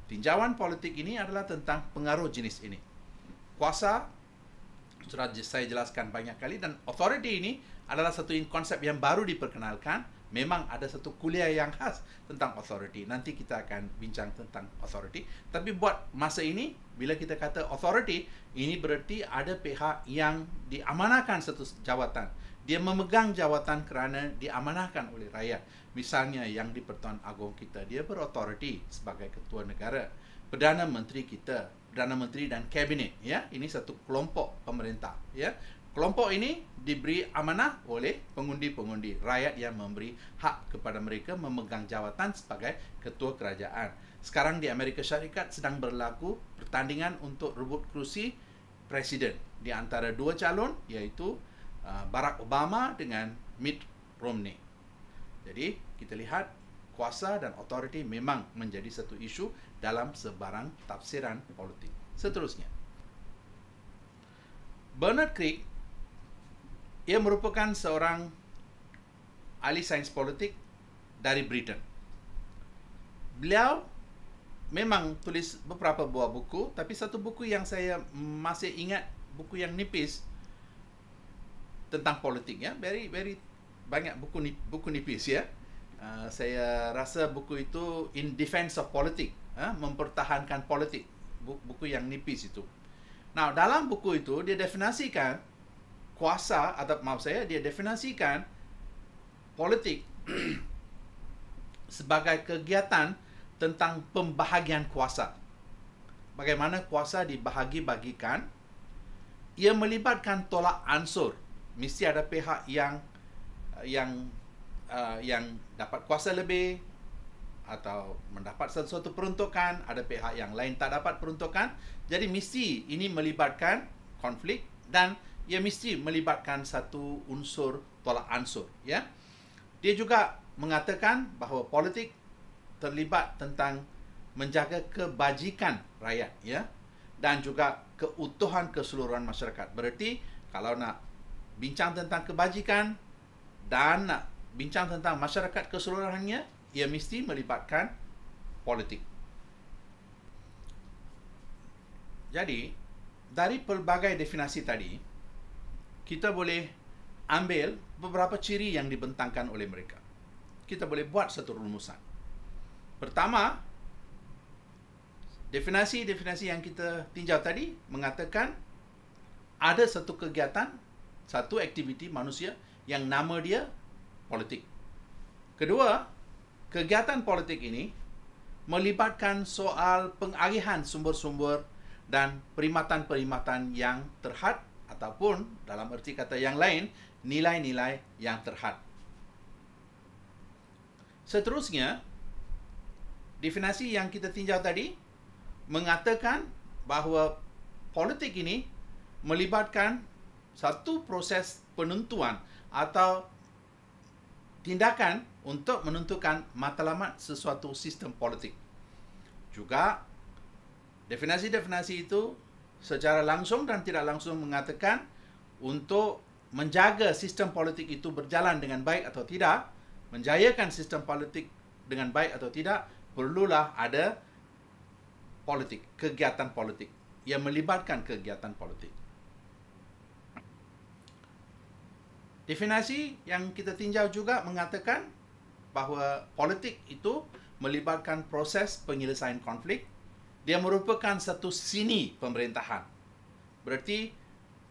tinjauan politik ini adalah tentang pengaruh jenis ini kuasa sudah saya jelaskan banyak kali dan authority ini adalah satu konsep yang baru diperkenalkan memang ada satu kuliah yang khas tentang authority. Nanti kita akan bincang tentang authority. Tapi buat masa ini, bila kita kata authority, ini bererti ada pihak yang diamanahkan satu jawatan. Dia memegang jawatan kerana diamanahkan oleh rakyat. Misalnya yang di Pertuan Agong kita, dia berauthority sebagai ketua negara. Perdana Menteri kita, Perdana Menteri dan Kabinet, ya, ini satu kelompok pemerintah, ya. Kelompok ini diberi amanah oleh pengundi-pengundi rakyat yang memberi hak kepada mereka memegang jawatan sebagai ketua kerajaan. Sekarang di Amerika Syarikat sedang berlaku pertandingan untuk rebut kerusi presiden di antara dua calon iaitu uh, Barack Obama dengan Mitt Romney. Jadi kita lihat kuasa dan otoriti memang menjadi satu isu dalam sebarang tafsiran politik. Seterusnya, Bernard Crick ia merupakan seorang ahli sains politik dari Britain. Beliau memang tulis beberapa buah buku, tapi satu buku yang saya masih ingat, buku yang nipis tentang politik ya, very very banyak buku ni, buku nipis ya. Uh, saya rasa buku itu In Defense of Politics, ya, ah, mempertahankan politik, buku yang nipis itu. Nah, dalam buku itu dia definasikan kuasa atau maaf saya dia definasikan politik sebagai kegiatan tentang pembahagian kuasa. Bagaimana kuasa dibahagi-bagikan? Ia melibatkan tolak ansur. Mesti ada pihak yang yang uh, yang dapat kuasa lebih atau mendapat sesuatu peruntukan, ada pihak yang lain tak dapat peruntukan. Jadi misi ini melibatkan konflik dan ia mesti melibatkan satu unsur tolak ansur ya dia juga mengatakan bahawa politik terlibat tentang menjaga kebajikan rakyat ya dan juga keutuhan keseluruhan masyarakat Bererti kalau nak bincang tentang kebajikan dan nak bincang tentang masyarakat keseluruhannya ia mesti melibatkan politik jadi dari pelbagai definisi tadi kita boleh ambil beberapa ciri yang dibentangkan oleh mereka. Kita boleh buat satu rumusan. Pertama, definisi-definisi yang kita tinjau tadi mengatakan ada satu kegiatan, satu aktiviti manusia yang nama dia politik. Kedua, kegiatan politik ini melibatkan soal pengalihan sumber-sumber dan perkhidmatan-perkhidmatan yang terhad ataupun dalam erti kata yang lain, nilai-nilai yang terhad. Seterusnya, definisi yang kita tinjau tadi mengatakan bahawa politik ini melibatkan satu proses penentuan atau tindakan untuk menentukan matlamat sesuatu sistem politik. Juga definisi-definisi itu secara langsung dan tidak langsung mengatakan untuk menjaga sistem politik itu berjalan dengan baik atau tidak, menjayakan sistem politik dengan baik atau tidak, perlulah ada politik, kegiatan politik yang melibatkan kegiatan politik. Definisi yang kita tinjau juga mengatakan bahawa politik itu melibatkan proses penyelesaian konflik dia merupakan satu sini pemerintahan. Berarti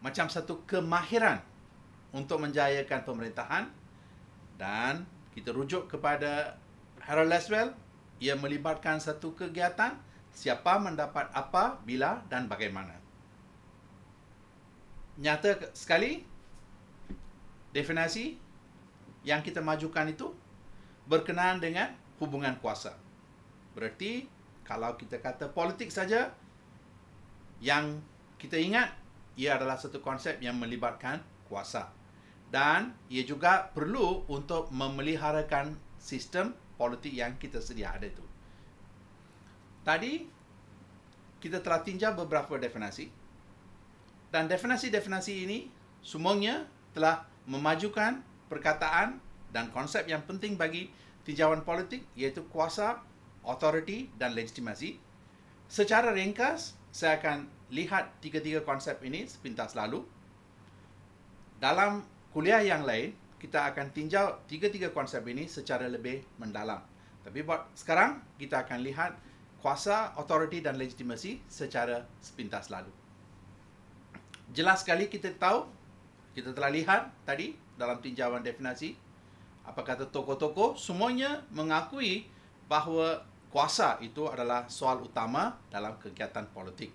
macam satu kemahiran untuk menjayakan pemerintahan dan kita rujuk kepada Harold Laswell ia melibatkan satu kegiatan siapa mendapat apa bila dan bagaimana. Nyata sekali definasi yang kita majukan itu berkenaan dengan hubungan kuasa. Berarti kalau kita kata politik saja yang kita ingat ia adalah satu konsep yang melibatkan kuasa dan ia juga perlu untuk memeliharakan sistem politik yang kita sedia ada itu. Tadi kita telah tinjau beberapa definasi dan definasi-definasi ini semuanya telah memajukan perkataan dan konsep yang penting bagi tinjauan politik iaitu kuasa authority dan legitimasi. Secara ringkas, saya akan lihat tiga-tiga konsep ini sepintas lalu. Dalam kuliah yang lain, kita akan tinjau tiga-tiga konsep ini secara lebih mendalam. Tapi buat sekarang, kita akan lihat kuasa, authority dan legitimasi secara sepintas lalu. Jelas sekali kita tahu, kita telah lihat tadi dalam tinjauan definasi, apa kata tokoh-tokoh, semuanya mengakui bahawa kuasa itu adalah soal utama dalam kegiatan politik.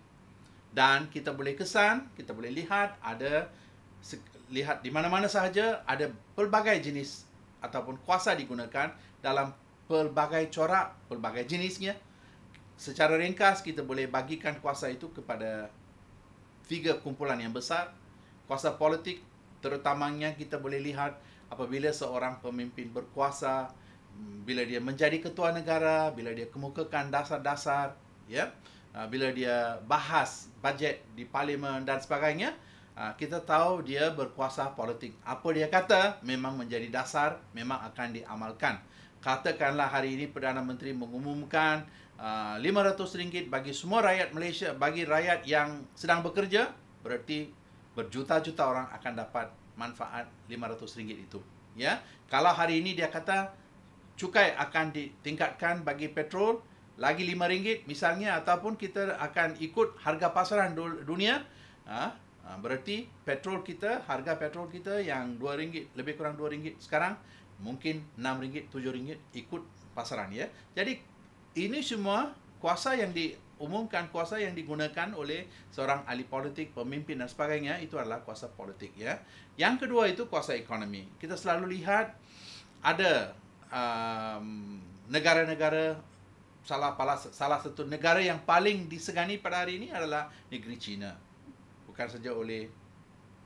Dan kita boleh kesan, kita boleh lihat ada lihat di mana-mana sahaja ada pelbagai jenis ataupun kuasa digunakan dalam pelbagai corak, pelbagai jenisnya. Secara ringkas kita boleh bagikan kuasa itu kepada tiga kumpulan yang besar. Kuasa politik terutamanya kita boleh lihat apabila seorang pemimpin berkuasa bila dia menjadi ketua negara, bila dia kemukakan dasar-dasar, ya, uh, bila dia bahas bajet di parlimen dan sebagainya, uh, kita tahu dia berkuasa politik. Apa dia kata memang menjadi dasar, memang akan diamalkan. Katakanlah hari ini Perdana Menteri mengumumkan uh, RM500 bagi semua rakyat Malaysia, bagi rakyat yang sedang bekerja, berarti berjuta-juta orang akan dapat manfaat RM500 itu. Ya, kalau hari ini dia kata cukai akan ditingkatkan bagi petrol lagi RM5 misalnya ataupun kita akan ikut harga pasaran dunia ha, ha berarti petrol kita harga petrol kita yang RM2 lebih kurang RM2 sekarang mungkin RM6 RM7 ikut pasaran ya jadi ini semua kuasa yang diumumkan kuasa yang digunakan oleh seorang ahli politik pemimpin dan sebagainya itu adalah kuasa politik ya yang kedua itu kuasa ekonomi kita selalu lihat ada um, negara-negara salah salah satu negara yang paling disegani pada hari ini adalah negeri China. Bukan saja oleh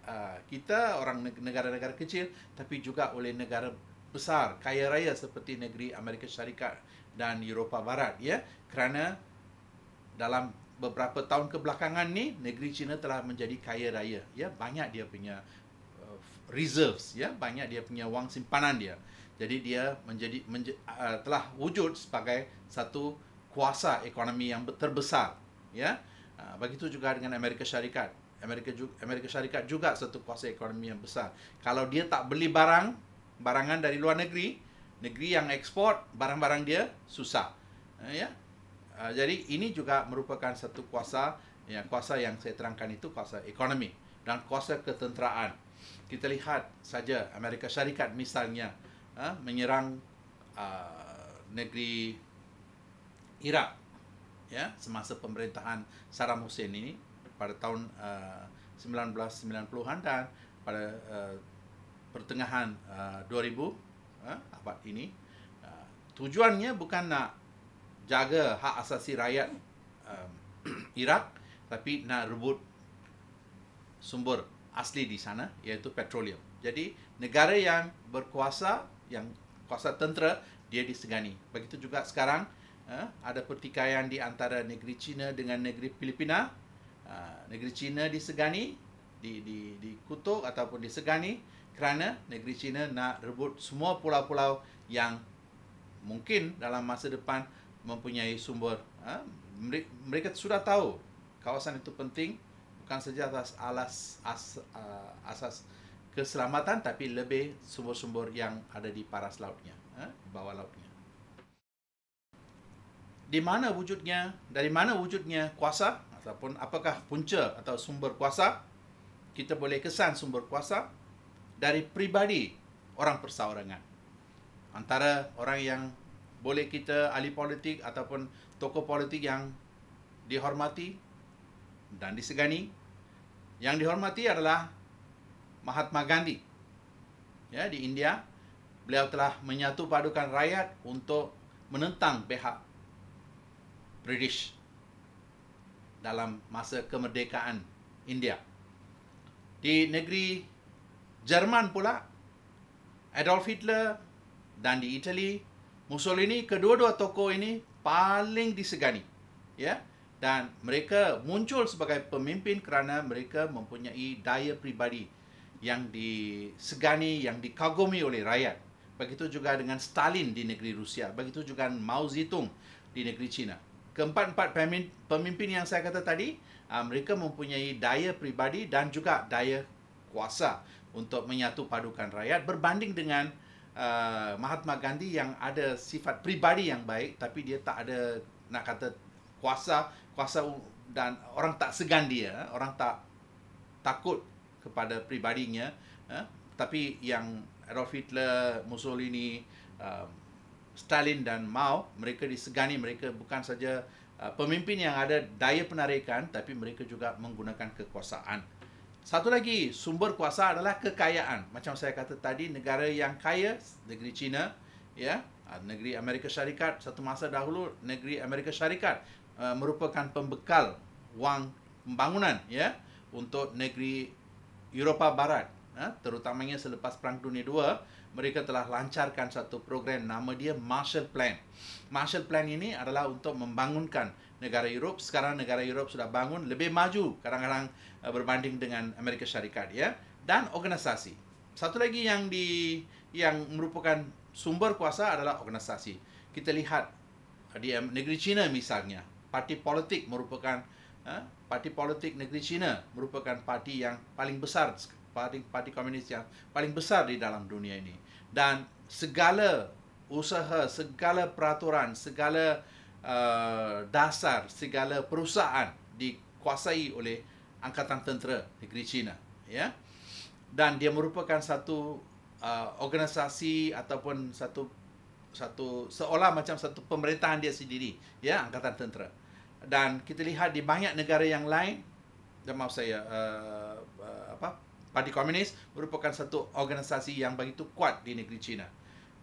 uh, kita orang negara-negara kecil tapi juga oleh negara besar kaya raya seperti negeri Amerika Syarikat dan Eropah Barat ya kerana dalam beberapa tahun kebelakangan ni negeri China telah menjadi kaya raya ya banyak dia punya uh, reserves ya banyak dia punya wang simpanan dia jadi dia menjadi, menjadi uh, telah wujud sebagai satu kuasa ekonomi yang terbesar. Ya, uh, ah, begitu juga dengan Amerika Syarikat. Amerika, Amerika Syarikat juga satu kuasa ekonomi yang besar. Kalau dia tak beli barang, barangan dari luar negeri, negeri yang ekspor barang-barang dia susah. Uh, ya, uh, jadi ini juga merupakan satu kuasa, yang kuasa yang saya terangkan itu kuasa ekonomi dan kuasa ketenteraan. Kita lihat saja Amerika Syarikat misalnya uh, menyerang uh, negeri Irak ya yeah, semasa pemerintahan Saddam Hussein ini pada tahun uh, 1990-an dan pada uh, pertengahan uh, 2000 uh, ha, abad ini uh, tujuannya bukan nak jaga hak asasi rakyat uh, Iraq tapi nak rebut sumber asli di sana iaitu petroleum. Jadi negara yang berkuasa yang kuasa tentera dia disegani. Begitu juga sekarang uh, ada pertikaian di antara negeri China dengan negeri Filipina. Uh, negeri China disegani, di, di, dikutuk ataupun disegani kerana negeri China nak rebut semua pulau-pulau yang mungkin dalam masa depan mempunyai sumber. Uh, mereka, sudah tahu kawasan itu penting bukan saja atas alas as, uh, asas keselamatan tapi lebih sumber-sumber yang ada di paras lautnya, eh, bawah lautnya. Di mana wujudnya, dari mana wujudnya kuasa ataupun apakah punca atau sumber kuasa, kita boleh kesan sumber kuasa dari pribadi orang persaorangan. Antara orang yang boleh kita ahli politik ataupun tokoh politik yang dihormati dan disegani, yang dihormati adalah Mahatma Gandhi. Ya, di India, beliau telah menyatu padukan rakyat untuk menentang pihak British dalam masa kemerdekaan India. Di negeri Jerman pula, Adolf Hitler dan di Itali, Mussolini, kedua-dua tokoh ini paling disegani. Ya, dan mereka muncul sebagai pemimpin kerana mereka mempunyai daya pribadi yang disegani, yang dikagumi oleh rakyat. Begitu juga dengan Stalin di negeri Rusia. Begitu juga dengan Mao Zedong di negeri China. Keempat-empat pemimpin yang saya kata tadi, ah, mereka mempunyai daya pribadi dan juga daya kuasa untuk menyatu padukan rakyat berbanding dengan uh, Mahatma Gandhi yang ada sifat pribadi yang baik tapi dia tak ada nak kata kuasa kuasa dan orang tak segan dia orang tak takut kepada pribadinya uh, ha? tapi yang Adolf Hitler, Mussolini, uh, Stalin dan Mao mereka disegani mereka bukan saja uh, pemimpin yang ada daya penarikan tapi mereka juga menggunakan kekuasaan. Satu lagi sumber kuasa adalah kekayaan. Macam saya kata tadi negara yang kaya negeri China ya, yeah, uh, negeri Amerika Syarikat satu masa dahulu negeri Amerika Syarikat uh, merupakan pembekal wang pembangunan ya untuk negeri Eropah Barat ha? terutamanya selepas Perang Dunia II mereka telah lancarkan satu program nama dia Marshall Plan. Marshall Plan ini adalah untuk membangunkan negara Europe. Sekarang negara Europe sudah bangun lebih maju kadang-kadang eh, berbanding dengan Amerika Syarikat ya dan organisasi. Satu lagi yang di yang merupakan sumber kuasa adalah organisasi. Kita lihat eh, di eh, negeri China misalnya, parti politik merupakan parti politik negeri China merupakan parti yang paling besar parti parti komunis yang paling besar di dalam dunia ini dan segala usaha segala peraturan segala uh, dasar segala perusahaan dikuasai oleh angkatan tentera negeri China ya dan dia merupakan satu uh, organisasi ataupun satu satu seolah macam satu pemerintahan dia sendiri ya angkatan tentera dan kita lihat di banyak negara yang lain dan maaf saya uh, uh, apa parti komunis merupakan satu organisasi yang begitu kuat di negeri China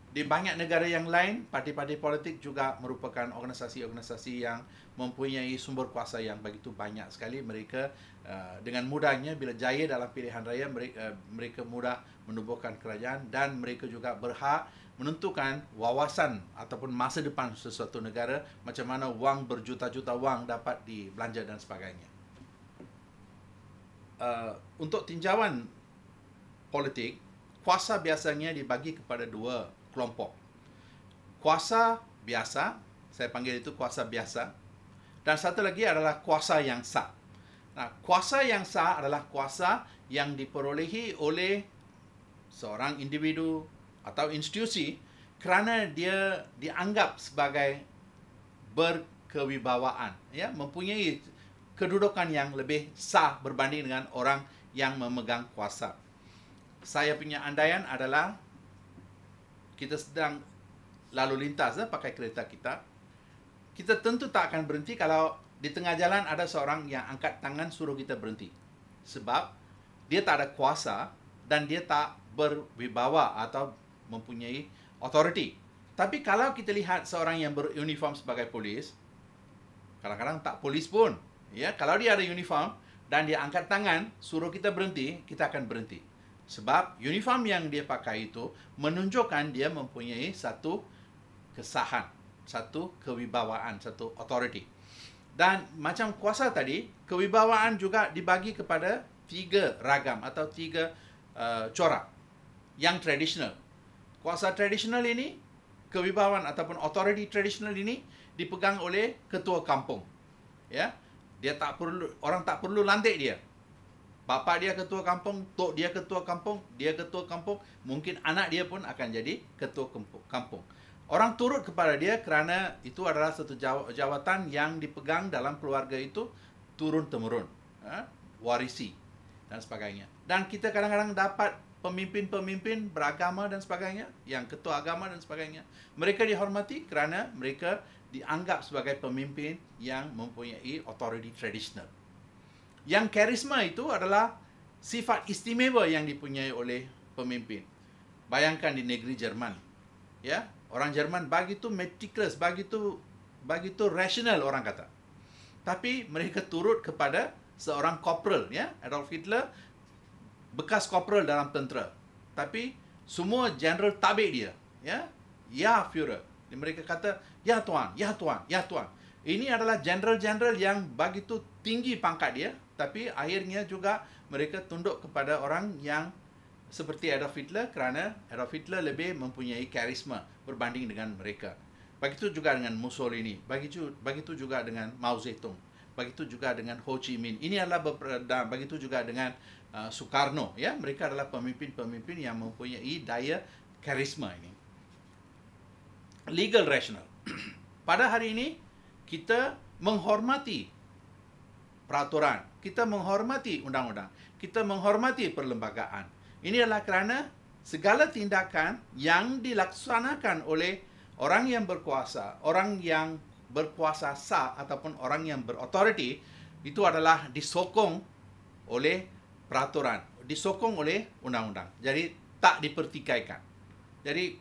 di banyak negara yang lain parti-parti politik juga merupakan organisasi-organisasi yang mempunyai sumber kuasa yang begitu banyak sekali mereka uh, dengan mudahnya bila jaya dalam pilihan raya mereka, uh, mereka mudah menubuhkan kerajaan dan mereka juga berhak menentukan wawasan ataupun masa depan sesuatu negara macam mana wang berjuta-juta wang dapat dibelanja dan sebagainya. Uh, untuk tinjauan politik, kuasa biasanya dibagi kepada dua kelompok. Kuasa biasa, saya panggil itu kuasa biasa, dan satu lagi adalah kuasa yang sah. Nah, kuasa yang sah adalah kuasa yang diperolehi oleh seorang individu, atau institusi kerana dia dianggap sebagai berkewibawaan ya mempunyai kedudukan yang lebih sah berbanding dengan orang yang memegang kuasa saya punya andaian adalah kita sedang lalu lintas ya, pakai kereta kita kita tentu tak akan berhenti kalau di tengah jalan ada seorang yang angkat tangan suruh kita berhenti sebab dia tak ada kuasa dan dia tak berwibawa atau mempunyai authority. Tapi kalau kita lihat seorang yang beruniform sebagai polis, kadang-kadang tak polis pun. Ya, kalau dia ada uniform dan dia angkat tangan suruh kita berhenti, kita akan berhenti. Sebab uniform yang dia pakai itu menunjukkan dia mempunyai satu kesahan, satu kewibawaan, satu authority. Dan macam kuasa tadi, kewibawaan juga dibagi kepada tiga ragam atau tiga uh, corak yang tradisional kuasa tradisional ini kewibawaan ataupun authority tradisional ini dipegang oleh ketua kampung ya dia tak perlu orang tak perlu lantik dia bapa dia ketua kampung tok dia ketua kampung dia ketua kampung mungkin anak dia pun akan jadi ketua kampung orang turut kepada dia kerana itu adalah satu jawatan yang dipegang dalam keluarga itu turun temurun ya? Ha, warisi dan sebagainya dan kita kadang-kadang dapat pemimpin-pemimpin beragama dan sebagainya, yang ketua agama dan sebagainya, mereka dihormati kerana mereka dianggap sebagai pemimpin yang mempunyai authority tradisional. Yang karisma itu adalah sifat istimewa yang dipunyai oleh pemimpin. Bayangkan di negeri Jerman. Ya, orang Jerman bagi tu meticulous, bagi tu bagi tu rational orang kata. Tapi mereka turut kepada seorang corporal ya, Adolf Hitler bekas corporal dalam tentera. Tapi semua general tabik dia. Ya, ya Führer. mereka kata, ya tuan, ya tuan, ya tuan. Ini adalah general-general yang begitu tinggi pangkat dia. Tapi akhirnya juga mereka tunduk kepada orang yang seperti Adolf Hitler kerana Adolf Hitler lebih mempunyai karisma berbanding dengan mereka. Begitu juga dengan Mussolini, begitu begitu juga dengan Mao Zedong begitu juga dengan Ho Chi Minh. Ini adalah dan begitu juga dengan uh, Soekarno. Ya, mereka adalah pemimpin-pemimpin yang mempunyai daya karisma ini. Legal rational. Pada hari ini kita menghormati peraturan, kita menghormati undang-undang, kita menghormati perlembagaan. Ini adalah kerana segala tindakan yang dilaksanakan oleh orang yang berkuasa, orang yang berkuasa sah ataupun orang yang berautoriti itu adalah disokong oleh peraturan, disokong oleh undang-undang. Jadi tak dipertikaikan. Jadi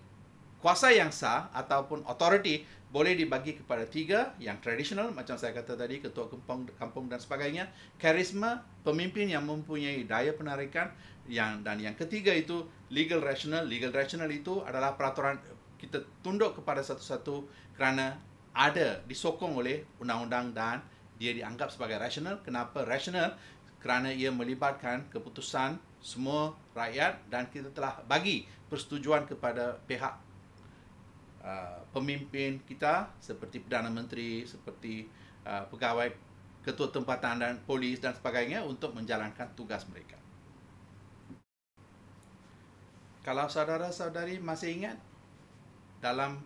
kuasa yang sah ataupun authority boleh dibagi kepada tiga yang tradisional macam saya kata tadi ketua kampung, kampung dan sebagainya karisma pemimpin yang mempunyai daya penarikan yang dan yang ketiga itu legal rational legal rational itu adalah peraturan kita tunduk kepada satu-satu kerana ada disokong oleh undang-undang dan dia dianggap sebagai rasional. Kenapa rasional? Kerana ia melibatkan keputusan semua rakyat dan kita telah bagi persetujuan kepada pihak uh, pemimpin kita seperti Perdana Menteri, seperti uh, pegawai ketua tempatan dan polis dan sebagainya untuk menjalankan tugas mereka. Kalau saudara-saudari masih ingat dalam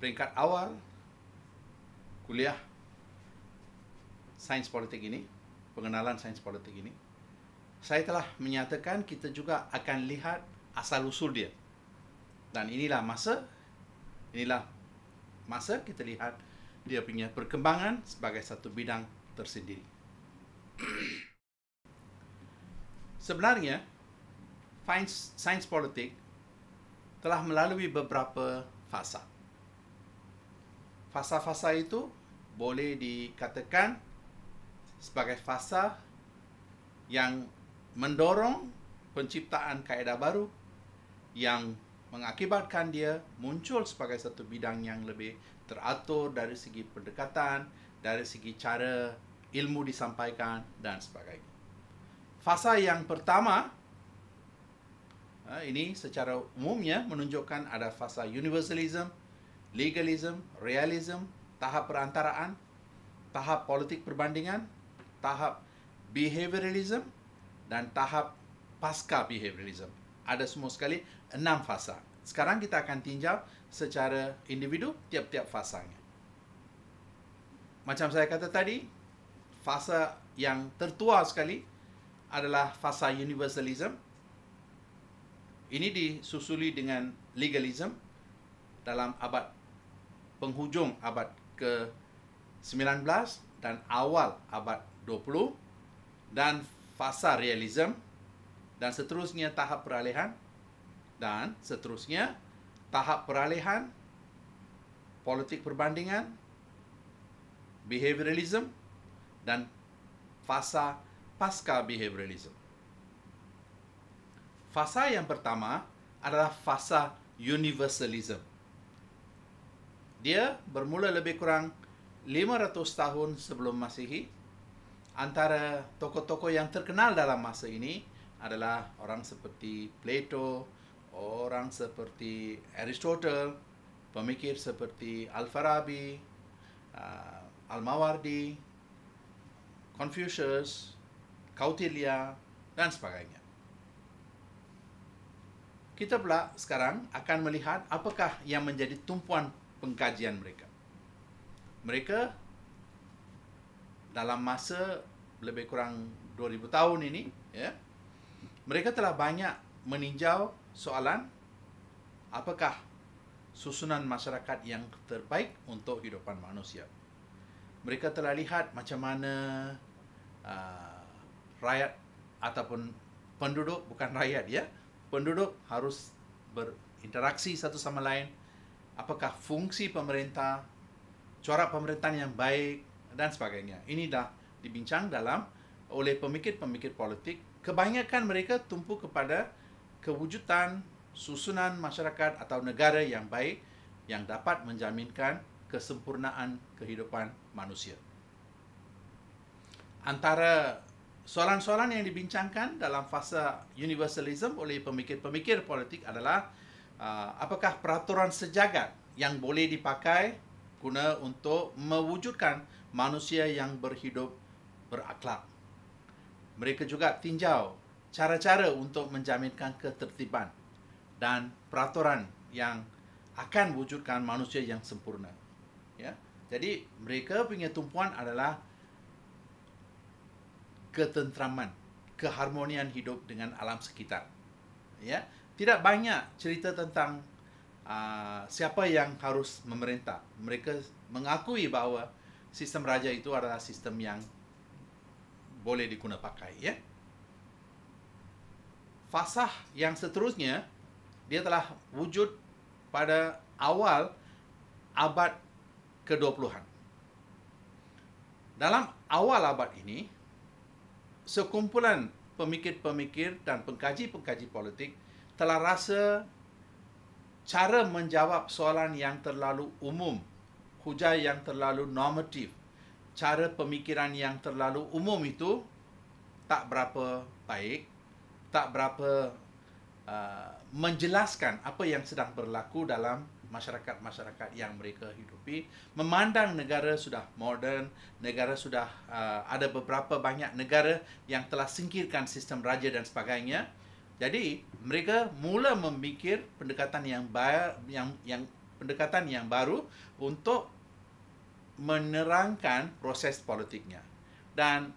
peringkat awal kuliah sains politik ini, pengenalan sains politik ini, saya telah menyatakan kita juga akan lihat asal-usul dia. Dan inilah masa, inilah masa kita lihat dia punya perkembangan sebagai satu bidang tersendiri. Sebenarnya, sains politik telah melalui beberapa fasa fasa-fasa itu boleh dikatakan sebagai fasa yang mendorong penciptaan kaedah baru yang mengakibatkan dia muncul sebagai satu bidang yang lebih teratur dari segi pendekatan, dari segi cara ilmu disampaikan dan sebagainya. Fasa yang pertama eh, ini secara umumnya menunjukkan ada fasa universalism legalism, realism, tahap perantaraan, tahap politik perbandingan, tahap behavioralism dan tahap pasca behavioralism. Ada semua sekali enam fasa. Sekarang kita akan tinjau secara individu tiap-tiap fasanya. Macam saya kata tadi, fasa yang tertua sekali adalah fasa universalism. Ini disusuli dengan legalism dalam abad penghujung abad ke-19 dan awal abad 20 dan fasa realism dan seterusnya tahap peralihan dan seterusnya tahap peralihan politik perbandingan behavioralism dan fasa pasca behavioralism fasa yang pertama adalah fasa universalism dia bermula lebih kurang 500 tahun sebelum Masihi. Antara tokoh-tokoh yang terkenal dalam masa ini adalah orang seperti Plato, orang seperti Aristotle, pemikir seperti Al-Farabi, uh, Al-Mawardi, Confucius, Kautilya dan sebagainya. Kita pula sekarang akan melihat apakah yang menjadi tumpuan pengkajian mereka. Mereka dalam masa lebih kurang 2000 tahun ini, ya. Mereka telah banyak meninjau soalan apakah susunan masyarakat yang terbaik untuk kehidupan manusia. Mereka telah lihat macam mana uh, rakyat ataupun penduduk bukan rakyat ya, penduduk harus berinteraksi satu sama lain, apakah fungsi pemerintah, corak pemerintahan yang baik dan sebagainya. Ini dah dibincang dalam oleh pemikir-pemikir politik. Kebanyakan mereka tumpu kepada kewujudan susunan masyarakat atau negara yang baik yang dapat menjaminkan kesempurnaan kehidupan manusia. Antara soalan-soalan yang dibincangkan dalam fasa universalism oleh pemikir-pemikir politik adalah Ah, apakah peraturan sejagat yang boleh dipakai guna untuk mewujudkan manusia yang berhidup berakhlak. Mereka juga tinjau cara-cara untuk menjaminkan ketertiban dan peraturan yang akan wujudkan manusia yang sempurna. Ya. Jadi mereka punya tumpuan adalah ketentraman, keharmonian hidup dengan alam sekitar. Ya tidak banyak cerita tentang uh, siapa yang harus memerintah. Mereka mengakui bahawa sistem raja itu adalah sistem yang boleh digunapakai. Ya? Fasah yang seterusnya, dia telah wujud pada awal abad ke-20-an. Dalam awal abad ini, sekumpulan pemikir-pemikir dan pengkaji-pengkaji politik telah rasa cara menjawab soalan yang terlalu umum, hujah yang terlalu normatif, cara pemikiran yang terlalu umum itu tak berapa baik, tak berapa uh, menjelaskan apa yang sedang berlaku dalam masyarakat-masyarakat yang mereka hidupi memandang negara sudah moden negara sudah uh, ada beberapa banyak negara yang telah singkirkan sistem raja dan sebagainya jadi mereka mula memikir pendekatan yang bar, yang yang pendekatan yang baru untuk menerangkan proses politiknya. Dan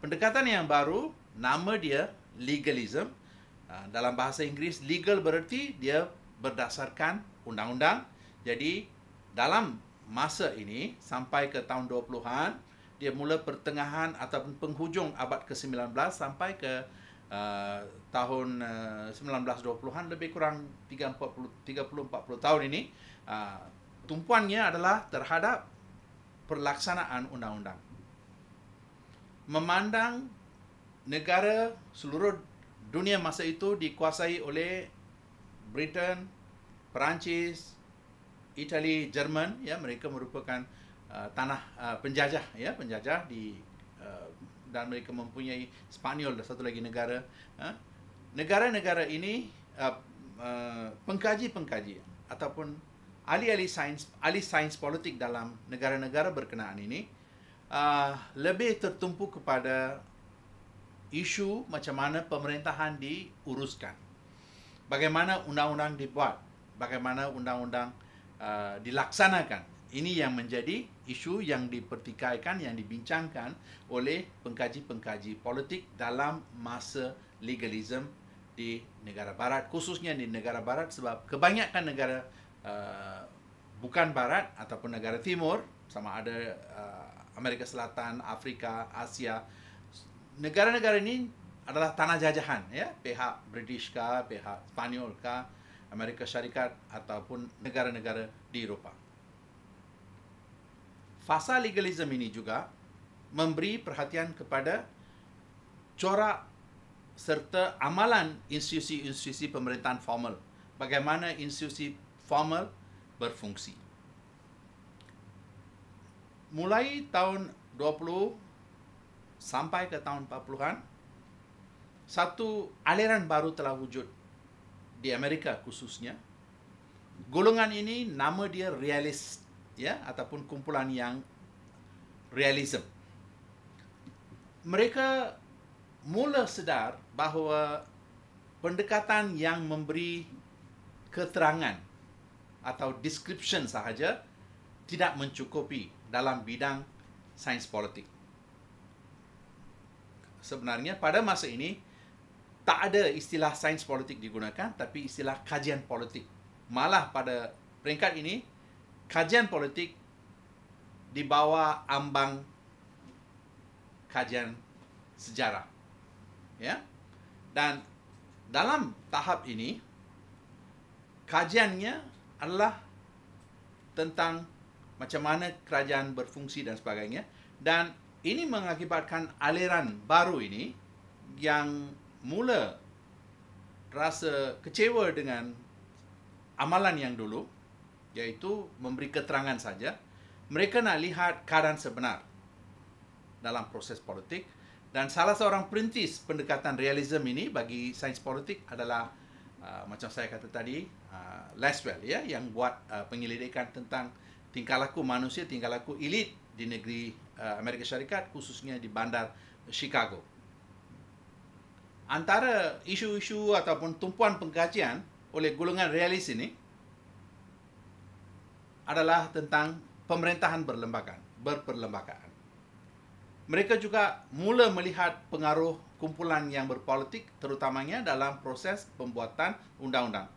pendekatan yang baru nama dia legalism. Ah, dalam bahasa Inggeris legal bererti dia berdasarkan undang-undang. Jadi dalam masa ini sampai ke tahun 20-an dia mula pertengahan ataupun penghujung abad ke-19 sampai ke Eh, tahun uh, eh, 1920-an lebih kurang 30-40 tahun ini uh, tumpuannya adalah terhadap perlaksanaan undang-undang memandang negara seluruh dunia masa itu dikuasai oleh Britain, Perancis, Itali, Jerman ya mereka merupakan uh, tanah uh, penjajah ya penjajah di uh, dan mereka mempunyai Spanyol satu lagi negara. Ha? Negara-negara ini uh, uh, pengkaji-pengkaji ataupun ahli-ahli sains, ahli sains politik dalam negara-negara berkenaan ini uh, lebih tertumpu kepada isu macam mana pemerintahan diuruskan. Bagaimana undang-undang dibuat, bagaimana undang-undang dilaksanakan ini yang menjadi isu yang dipertikaikan yang dibincangkan oleh pengkaji-pengkaji politik dalam masa legalism di negara barat khususnya di negara barat sebab kebanyakan negara uh, bukan barat ataupun negara timur sama ada uh, Amerika Selatan, Afrika, Asia negara-negara ini adalah tanah jajahan ya pihak British kah pihak Spanyol kah Amerika Syarikat ataupun negara-negara di Eropah fasa legalisme ini juga memberi perhatian kepada corak serta amalan institusi-institusi pemerintahan formal. Bagaimana institusi formal berfungsi. Mulai tahun 20 sampai ke tahun 40-an, satu aliran baru telah wujud di Amerika khususnya. Golongan ini nama dia realist ya ataupun kumpulan yang realism mereka mula sedar bahawa pendekatan yang memberi keterangan atau description sahaja tidak mencukupi dalam bidang sains politik. Sebenarnya pada masa ini tak ada istilah sains politik digunakan tapi istilah kajian politik. Malah pada peringkat ini kajian politik di bawah ambang kajian sejarah. Ya. Dan dalam tahap ini kajiannya adalah tentang macam mana kerajaan berfungsi dan sebagainya dan ini mengakibatkan aliran baru ini yang mula rasa kecewa dengan amalan yang dulu yaitu memberi keterangan saja. Mereka nak lihat keadaan sebenar dalam proses politik. Dan salah seorang perintis pendekatan realisme ini bagi sains politik adalah uh, macam saya kata tadi, uh, Laswell ya, yang buat uh, penyelidikan tentang tingkah laku manusia, tingkah laku elit di negeri uh, Amerika Syarikat khususnya di bandar Chicago. Antara isu-isu ataupun tumpuan pengkajian oleh golongan realis ini adalah tentang pemerintahan berlembagaan, berperlembagaan. Mereka juga mula melihat pengaruh kumpulan yang berpolitik terutamanya dalam proses pembuatan undang-undang.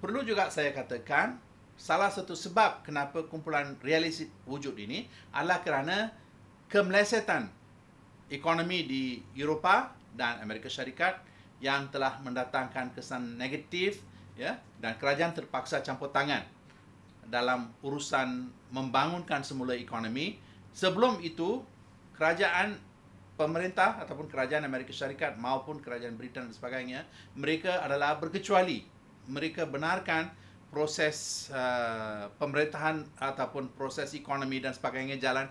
Perlu juga saya katakan, salah satu sebab kenapa kumpulan realis wujud ini adalah kerana kemelesetan ekonomi di Eropah dan Amerika Syarikat yang telah mendatangkan kesan negatif ya dan kerajaan terpaksa campur tangan dalam urusan membangunkan semula ekonomi. Sebelum itu, kerajaan pemerintah ataupun kerajaan Amerika Syarikat maupun kerajaan Britain dan sebagainya, mereka adalah berkecuali. Mereka benarkan proses uh, pemerintahan ataupun proses ekonomi dan sebagainya jalan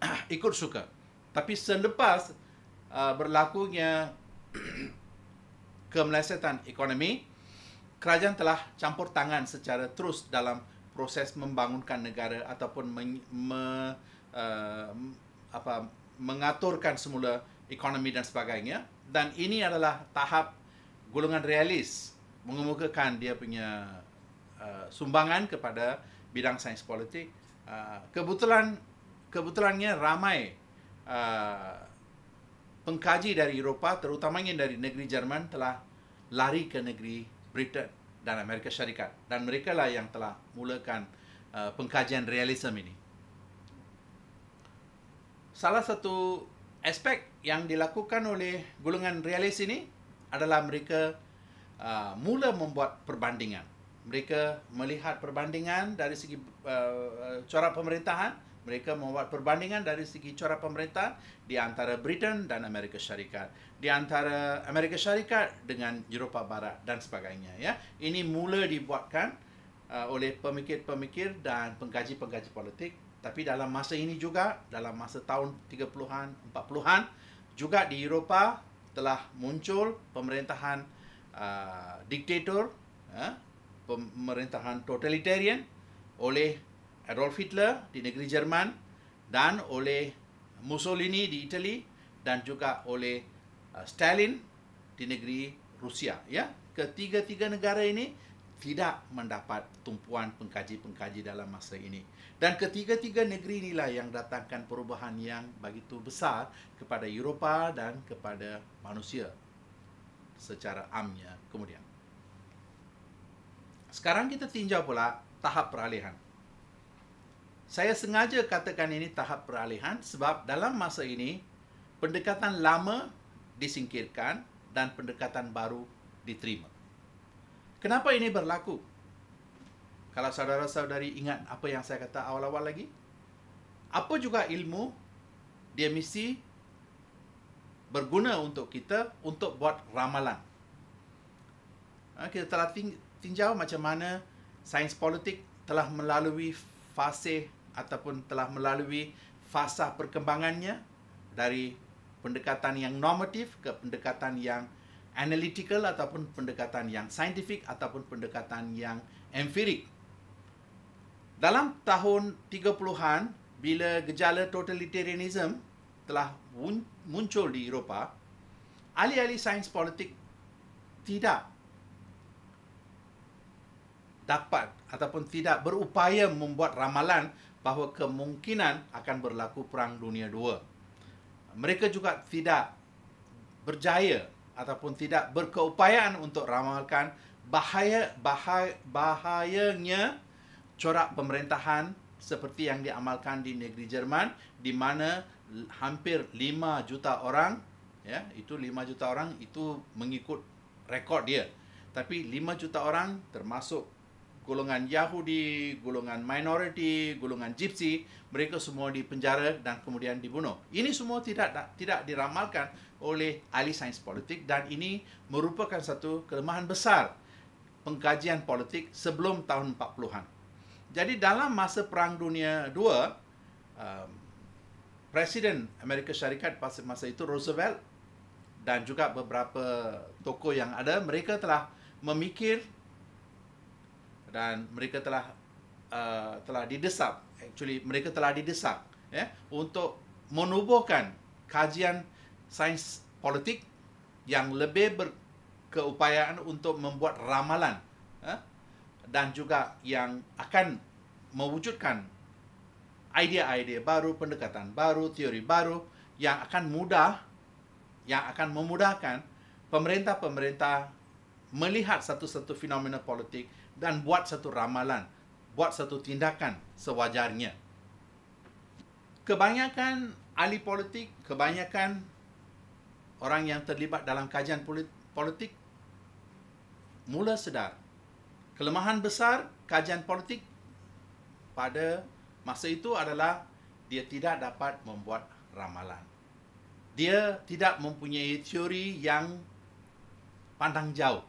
ikut suka. Tapi selepas uh, berlakunya kemelesetan ekonomi, kerajaan telah campur tangan secara terus dalam proses membangunkan negara ataupun men, me, uh, apa, mengaturkan semula ekonomi dan sebagainya. Dan ini adalah tahap golongan realis mengemukakan dia punya uh, sumbangan kepada bidang sains politik. Uh, kebetulan kebetulannya ramai uh, pengkaji dari Eropah terutamanya dari negeri Jerman telah lari ke negeri Britain dan Amerika Syarikat dan mereka lah yang telah mulakan uh, pengkajian realisme ini. Salah satu aspek yang dilakukan oleh golongan realis ini adalah mereka uh, mula membuat perbandingan. Mereka melihat perbandingan dari segi uh, corak pemerintahan, mereka membuat perbandingan dari segi corak pemerintahan di antara Britain dan Amerika Syarikat di antara Amerika Syarikat dengan Eropah Barat dan sebagainya ya. Ini mula dibuatkan uh, oleh pemikir-pemikir dan pengkaji-pengkaji politik tapi dalam masa ini juga dalam masa tahun 30-an 40-an juga di Eropah telah muncul pemerintahan uh, diktator ya, pemerintahan totalitarian oleh Adolf Hitler di negeri Jerman dan oleh Mussolini di Itali dan juga oleh Uh, Stalin di negeri Rusia ya ketiga-tiga negara ini tidak mendapat tumpuan pengkaji-pengkaji dalam masa ini dan ketiga-tiga negeri inilah yang datangkan perubahan yang begitu besar kepada Eropah dan kepada manusia secara amnya kemudian sekarang kita tinjau pula tahap peralihan saya sengaja katakan ini tahap peralihan sebab dalam masa ini pendekatan lama disingkirkan dan pendekatan baru diterima. Kenapa ini berlaku? Kalau saudara-saudari ingat apa yang saya kata awal-awal lagi? Apa juga ilmu, dia mesti berguna untuk kita untuk buat ramalan. Ha, kita telah tinjau macam mana sains politik telah melalui fase ataupun telah melalui fasa perkembangannya dari pendekatan yang normatif ke pendekatan yang analytical ataupun pendekatan yang scientific ataupun pendekatan yang empirik. Dalam tahun 30-an bila gejala totalitarianism telah muncul di Eropah, ahli-ahli sains politik tidak dapat ataupun tidak berupaya membuat ramalan bahawa kemungkinan akan berlaku perang dunia 2 mereka juga tidak berjaya ataupun tidak berkeupayaan untuk ramalkan bahaya bahaya bahayanya corak pemerintahan seperti yang diamalkan di negeri Jerman di mana hampir 5 juta orang ya itu 5 juta orang itu mengikut rekod dia tapi 5 juta orang termasuk golongan Yahudi, golongan minoriti, golongan Gypsy, mereka semua dipenjara dan kemudian dibunuh. Ini semua tidak tidak diramalkan oleh ahli sains politik dan ini merupakan satu kelemahan besar pengkajian politik sebelum tahun 40-an. Jadi dalam masa Perang Dunia II, um, Presiden Amerika Syarikat pada masa itu Roosevelt dan juga beberapa tokoh yang ada, mereka telah memikir dan mereka telah uh, telah didesak actually mereka telah didesak ya yeah, untuk menubuhkan kajian sains politik yang lebih berkeupayaan untuk membuat ramalan eh, dan juga yang akan mewujudkan idea-idea baru, pendekatan baru, teori baru yang akan mudah yang akan memudahkan pemerintah-pemerintah melihat satu-satu fenomena politik dan buat satu ramalan, buat satu tindakan sewajarnya. Kebanyakan ahli politik, kebanyakan orang yang terlibat dalam kajian politik mula sedar kelemahan besar kajian politik pada masa itu adalah dia tidak dapat membuat ramalan. Dia tidak mempunyai teori yang pandang jauh.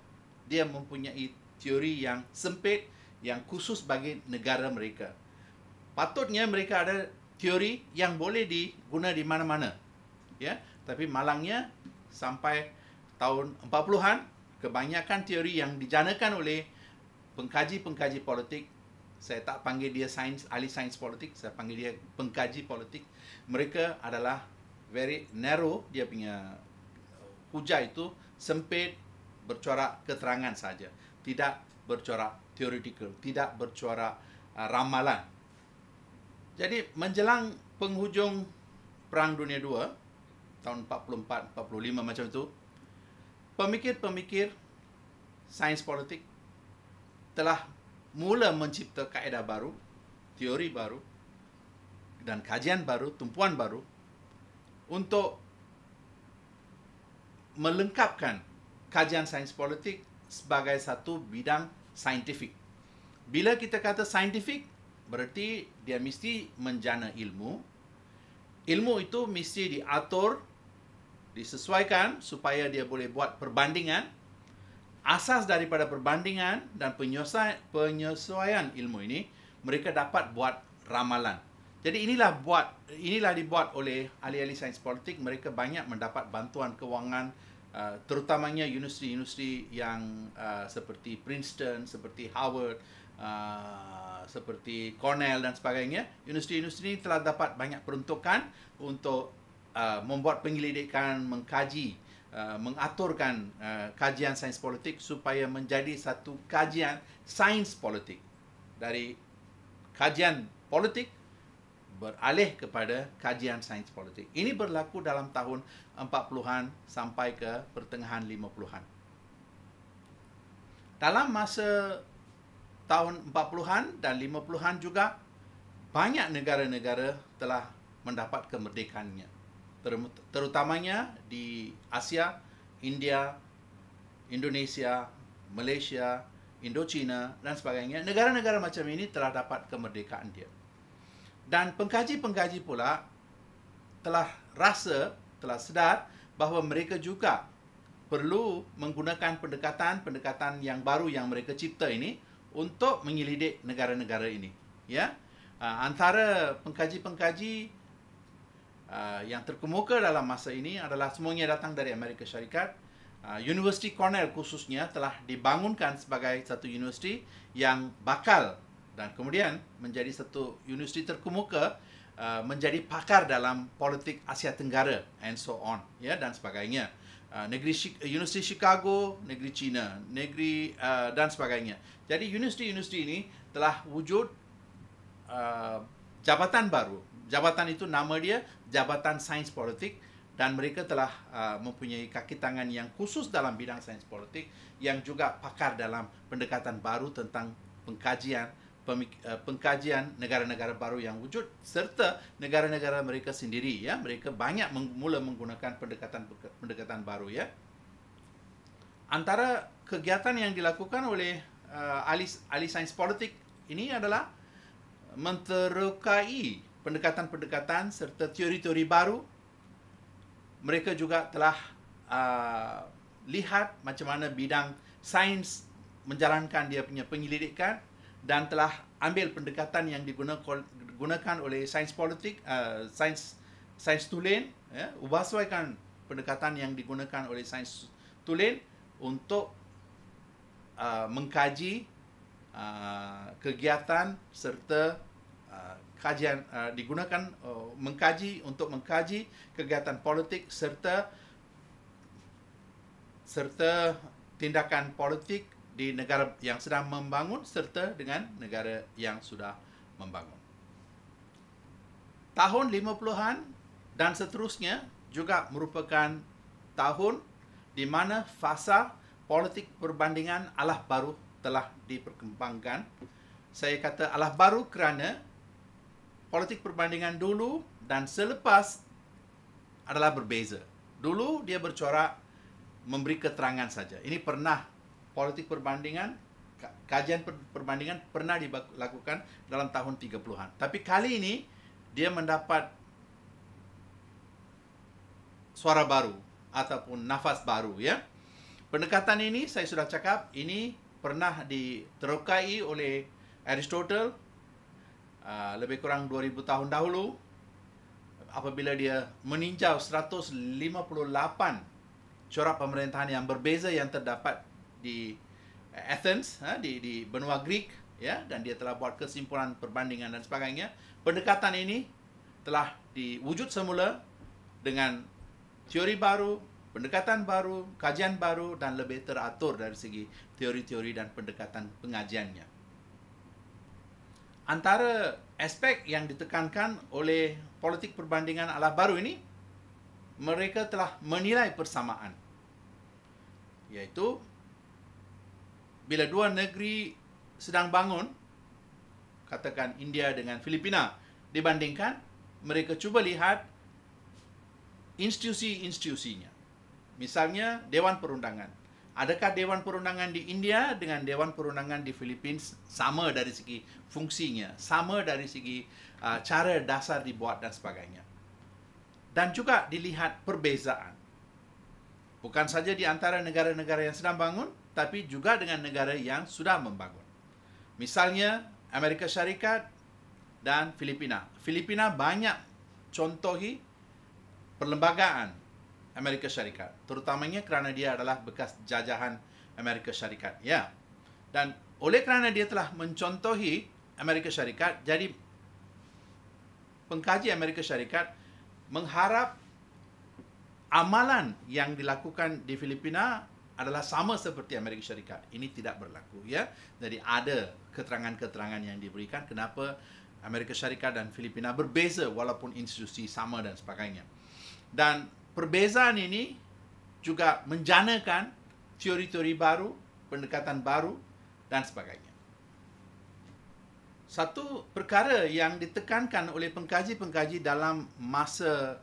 Dia mempunyai teori yang sempit yang khusus bagi negara mereka. Patutnya mereka ada teori yang boleh diguna di mana-mana. Ya, tapi malangnya sampai tahun 40-an kebanyakan teori yang dijanakan oleh pengkaji-pengkaji politik saya tak panggil dia sains ahli sains politik saya panggil dia pengkaji politik mereka adalah very narrow dia punya hujah itu sempit bercorak keterangan saja tidak bercorak teoretikal, tidak bercorak uh, ramalan. Jadi menjelang penghujung Perang Dunia II tahun 44-45 macam itu, pemikir-pemikir sains politik telah mula mencipta kaedah baru, teori baru dan kajian baru, tumpuan baru untuk melengkapkan kajian sains politik sebagai satu bidang saintifik. Bila kita kata saintifik, berarti dia mesti menjana ilmu. Ilmu itu mesti diatur, disesuaikan supaya dia boleh buat perbandingan. Asas daripada perbandingan dan penyesuaian, penyesuaian ilmu ini, mereka dapat buat ramalan. Jadi inilah buat inilah dibuat oleh ahli-ahli sains politik mereka banyak mendapat bantuan kewangan uh, terutamanya universiti-universiti yang uh, seperti Princeton, seperti Howard, uh, seperti Cornell dan sebagainya. Universiti-universiti ini telah dapat banyak peruntukan untuk uh, membuat penyelidikan, mengkaji, uh, mengaturkan uh, kajian sains politik supaya menjadi satu kajian sains politik dari kajian politik beralih kepada kajian sains politik. Ini berlaku dalam tahun 40-an sampai ke pertengahan 50-an. Dalam masa tahun 40-an dan 50-an juga, banyak negara-negara telah mendapat kemerdekaannya. Terutamanya di Asia, India, Indonesia, Malaysia, Indochina dan sebagainya. Negara-negara macam ini telah dapat kemerdekaan dia. Dan pengkaji-pengkaji pula telah rasa telah sedar bahawa mereka juga perlu menggunakan pendekatan-pendekatan yang baru yang mereka cipta ini untuk menyelidik negara-negara ini. Ya, ah, antara pengkaji-pengkaji ah, yang terkemuka dalam masa ini adalah semuanya datang dari Amerika Syarikat. Ah, University Cornell khususnya telah dibangunkan sebagai satu universiti yang bakal dan kemudian menjadi satu universiti terkemuka Uh, menjadi pakar dalam politik Asia Tenggara and so on ya dan sebagainya uh, negeri uh, University Chicago negeri China negeri uh, dan sebagainya jadi universiti-universiti ini telah wujud uh, jabatan baru jabatan itu nama dia jabatan sains politik dan mereka telah uh, mempunyai kaki tangan yang khusus dalam bidang sains politik yang juga pakar dalam pendekatan baru tentang pengkajian Eh, pengkajian negara-negara baru yang wujud serta negara-negara mereka sendiri ya mereka banyak mula menggunakan pendekatan pendekatan baru ya antara kegiatan yang dilakukan oleh uh, ahli ahli sains politik ini adalah menterukai pendekatan-pendekatan serta teori-teori baru mereka juga telah uh, lihat macam mana bidang sains menjalankan dia punya penyelidikan dan telah ambil pendekatan yang digunakan oleh sains politik uh, sains sains tulen ya ubah suaikan pendekatan yang digunakan oleh sains tulen untuk uh, mengkaji uh, kegiatan serta uh, kajian uh, digunakan uh, mengkaji untuk mengkaji kegiatan politik serta serta tindakan politik di negara yang sedang membangun serta dengan negara yang sudah membangun. Tahun 50-an dan seterusnya juga merupakan tahun di mana fasa politik perbandingan alah baru telah diperkembangkan. Saya kata alah baru kerana politik perbandingan dulu dan selepas adalah berbeza. Dulu dia bercorak memberi keterangan saja. Ini pernah politik perbandingan kajian perbandingan pernah dilakukan dalam tahun 30-an. Tapi kali ini dia mendapat suara baru ataupun nafas baru ya. Pendekatan ini saya sudah cakap ini pernah diterokai oleh Aristotle uh, lebih kurang 2000 tahun dahulu apabila dia meninjau 158 corak pemerintahan yang berbeza yang terdapat di eh, Athens ha, di di benua Greek ya dan dia telah buat kesimpulan perbandingan dan sebagainya pendekatan ini telah diwujud semula dengan teori baru pendekatan baru kajian baru dan lebih teratur dari segi teori-teori dan pendekatan pengajiannya antara aspek yang ditekankan oleh politik perbandingan ala baru ini mereka telah menilai persamaan iaitu bila dua negeri sedang bangun, katakan India dengan Filipina, dibandingkan mereka cuba lihat institusi-institusinya. Misalnya Dewan Perundangan. Adakah Dewan Perundangan di India dengan Dewan Perundangan di Filipina sama dari segi fungsinya, sama dari segi uh, cara dasar dibuat dan sebagainya. Dan juga dilihat perbezaan bukan saja di antara negara-negara yang sedang bangun tapi juga dengan negara yang sudah membangun. Misalnya Amerika Syarikat dan Filipina. Filipina banyak contohi perlembagaan Amerika Syarikat, terutamanya kerana dia adalah bekas jajahan Amerika Syarikat, ya. Dan oleh kerana dia telah mencontohi Amerika Syarikat, jadi pengkaji Amerika Syarikat mengharap amalan yang dilakukan di Filipina adalah sama seperti Amerika Syarikat. Ini tidak berlaku ya. Jadi ada keterangan-keterangan yang diberikan kenapa Amerika Syarikat dan Filipina berbeza walaupun institusi sama dan sebagainya. Dan perbezaan ini juga menjanakan teori-teori baru, pendekatan baru dan sebagainya. Satu perkara yang ditekankan oleh pengkaji-pengkaji dalam masa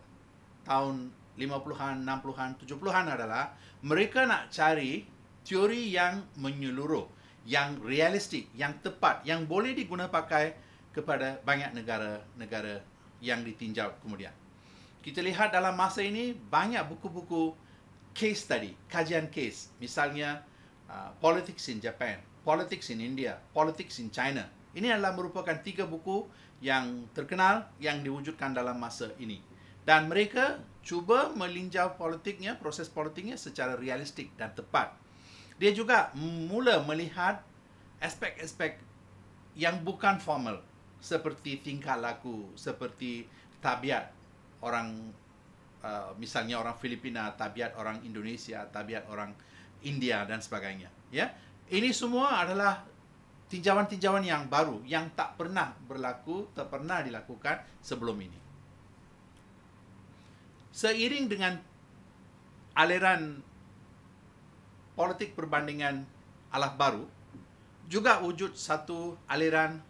tahun 50-an, 60-an, 70-an adalah mereka nak cari teori yang menyeluruh, yang realistik, yang tepat, yang boleh digunapakai kepada banyak negara-negara yang ditinjau kemudian. Kita lihat dalam masa ini banyak buku-buku case study, kajian case. Misalnya, uh, Politics in Japan, Politics in India, Politics in China. Ini adalah merupakan tiga buku yang terkenal yang diwujudkan dalam masa ini. Dan mereka cuba melinjau politiknya, proses politiknya secara realistik dan tepat. Dia juga mula melihat aspek-aspek yang bukan formal seperti tingkah laku, seperti tabiat orang uh, misalnya orang Filipina, tabiat orang Indonesia, tabiat orang India dan sebagainya, ya. Ini semua adalah tinjauan-tinjauan yang baru yang tak pernah berlaku, tak pernah dilakukan sebelum ini seiring dengan aliran politik perbandingan alah baru juga wujud satu aliran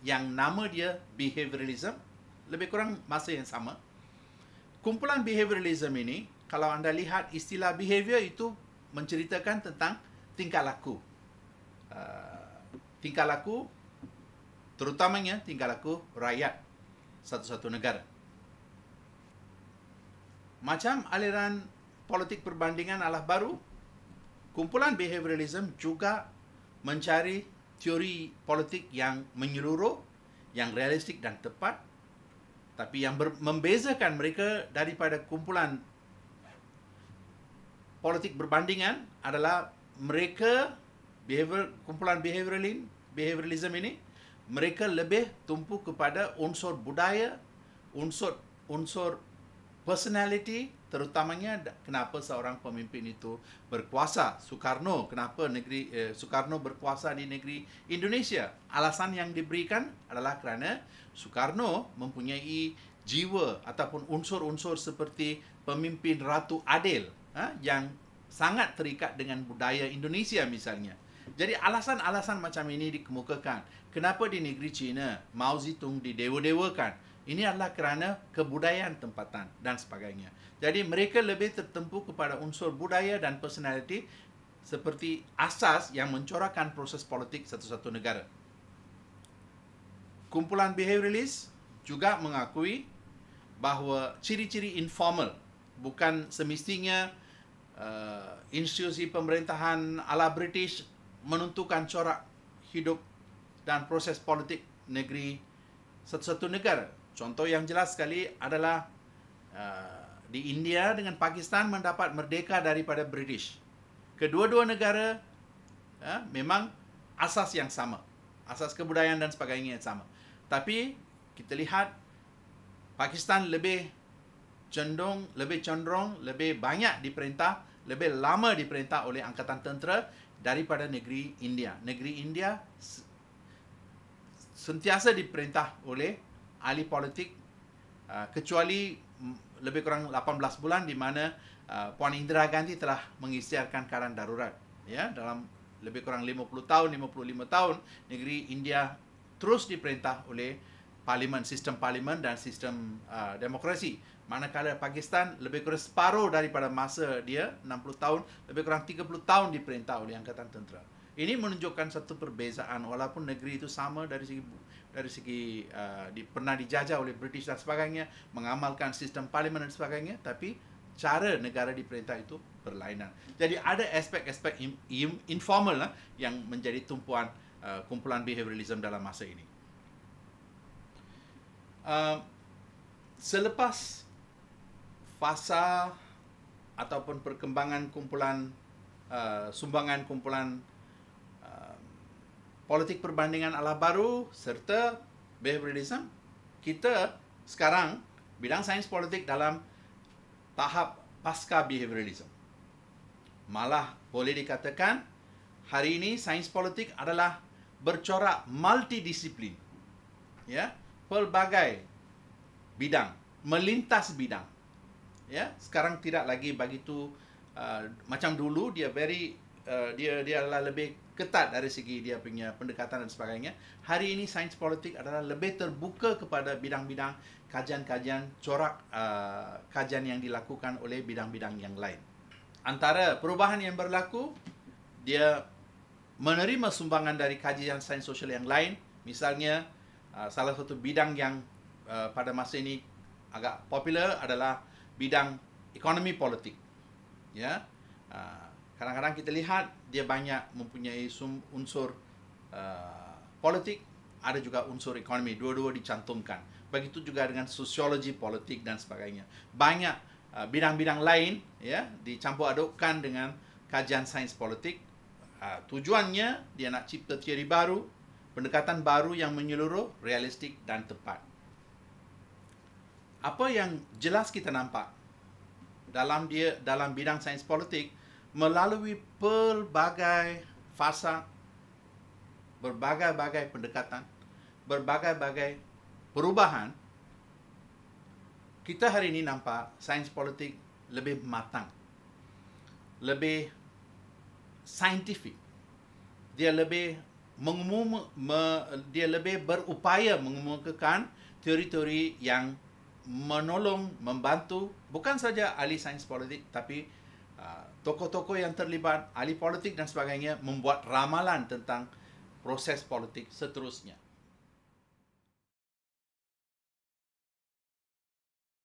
yang nama dia behavioralism lebih kurang masa yang sama kumpulan behavioralism ini kalau anda lihat istilah behavior itu menceritakan tentang tingkah laku uh, tingkah laku terutamanya tingkah laku rakyat satu-satu negara macam aliran politik perbandingan alah baru, kumpulan behavioralism juga mencari teori politik yang menyeluruh, yang realistik dan tepat. Tapi yang membezakan mereka daripada kumpulan politik perbandingan adalah mereka behavior, kumpulan behavioralism, behavioralism ini mereka lebih tumpu kepada unsur budaya, unsur unsur personality terutamanya kenapa seorang pemimpin itu berkuasa Soekarno kenapa negeri eh, Soekarno berkuasa di negeri Indonesia alasan yang diberikan adalah kerana Soekarno mempunyai jiwa ataupun unsur-unsur seperti pemimpin ratu adil ha, yang sangat terikat dengan budaya Indonesia misalnya jadi alasan-alasan macam ini dikemukakan kenapa di negeri China Mao Zedong didewa-dewakan ini adalah kerana kebudayaan tempatan dan sebagainya. Jadi mereka lebih tertempu kepada unsur budaya dan personaliti seperti asas yang mencorakkan proses politik satu-satu negara. Kumpulan behavioralist juga mengakui bahawa ciri-ciri informal bukan semestinya uh, institusi pemerintahan ala British menentukan corak hidup dan proses politik negeri satu-satu negara Contoh yang jelas sekali adalah uh, di India dengan Pakistan mendapat merdeka daripada British. Kedua-dua negara uh, memang asas yang sama. Asas kebudayaan dan sebagainya yang sama. Tapi kita lihat Pakistan lebih cenderung lebih cenderung lebih banyak diperintah, lebih lama diperintah oleh angkatan tentera daripada negeri India. Negeri India sentiasa diperintah oleh ahli politik uh, kecuali lebih kurang 18 bulan di mana uh, Puan Indra Gandhi telah mengisytiharkan keadaan darurat ya dalam lebih kurang 50 tahun 55 tahun negeri India terus diperintah oleh parlimen sistem parlimen dan sistem uh, demokrasi manakala Pakistan lebih kurang separuh daripada masa dia 60 tahun lebih kurang 30 tahun diperintah oleh angkatan tentera ini menunjukkan satu perbezaan walaupun negeri itu sama dari segi dari segi uh, di, pernah dijajah oleh British dan sebagainya mengamalkan sistem parlimen dan sebagainya tapi cara negara diperintah itu berlainan jadi ada aspek-aspek informal lah, yang menjadi tumpuan uh, kumpulan behavioralism dalam masa ini uh, selepas fasa ataupun perkembangan kumpulan uh, sumbangan kumpulan politik perbandingan ala baru serta behavioralism. Kita sekarang bidang sains politik dalam tahap pasca behavioralism. Malah boleh dikatakan hari ini sains politik adalah bercorak multidisiplin. Ya, pelbagai bidang, melintas bidang. Ya, sekarang tidak lagi begitu uh, macam dulu dia very Uh, dia dia adalah lebih ketat dari segi dia punya pendekatan dan sebagainya. Hari ini sains politik adalah lebih terbuka kepada bidang-bidang kajian-kajian corak uh, kajian yang dilakukan oleh bidang-bidang yang lain. Antara perubahan yang berlaku dia menerima sumbangan dari kajian sains sosial yang lain. Misalnya uh, salah satu bidang yang uh, pada masa ini agak popular adalah bidang ekonomi politik. Ya. Yeah? Uh, kadang-kadang kita lihat dia banyak mempunyai unsur uh, politik ada juga unsur ekonomi dua-dua dicantumkan begitu juga dengan sosiologi politik dan sebagainya banyak uh, bidang-bidang lain ya dicampur adukkan dengan kajian sains politik uh, tujuannya dia nak cipta teori baru pendekatan baru yang menyeluruh realistik dan tepat apa yang jelas kita nampak dalam dia dalam bidang sains politik melalui pelbagai fasa, berbagai-bagai pendekatan, berbagai-bagai perubahan, kita hari ini nampak sains politik lebih matang, lebih saintifik. Dia lebih mengumum, me, dia lebih berupaya mengemukakan teori-teori yang menolong, membantu bukan saja ahli sains politik tapi tokoh-tokoh yang terlibat, ahli politik dan sebagainya membuat ramalan tentang proses politik seterusnya.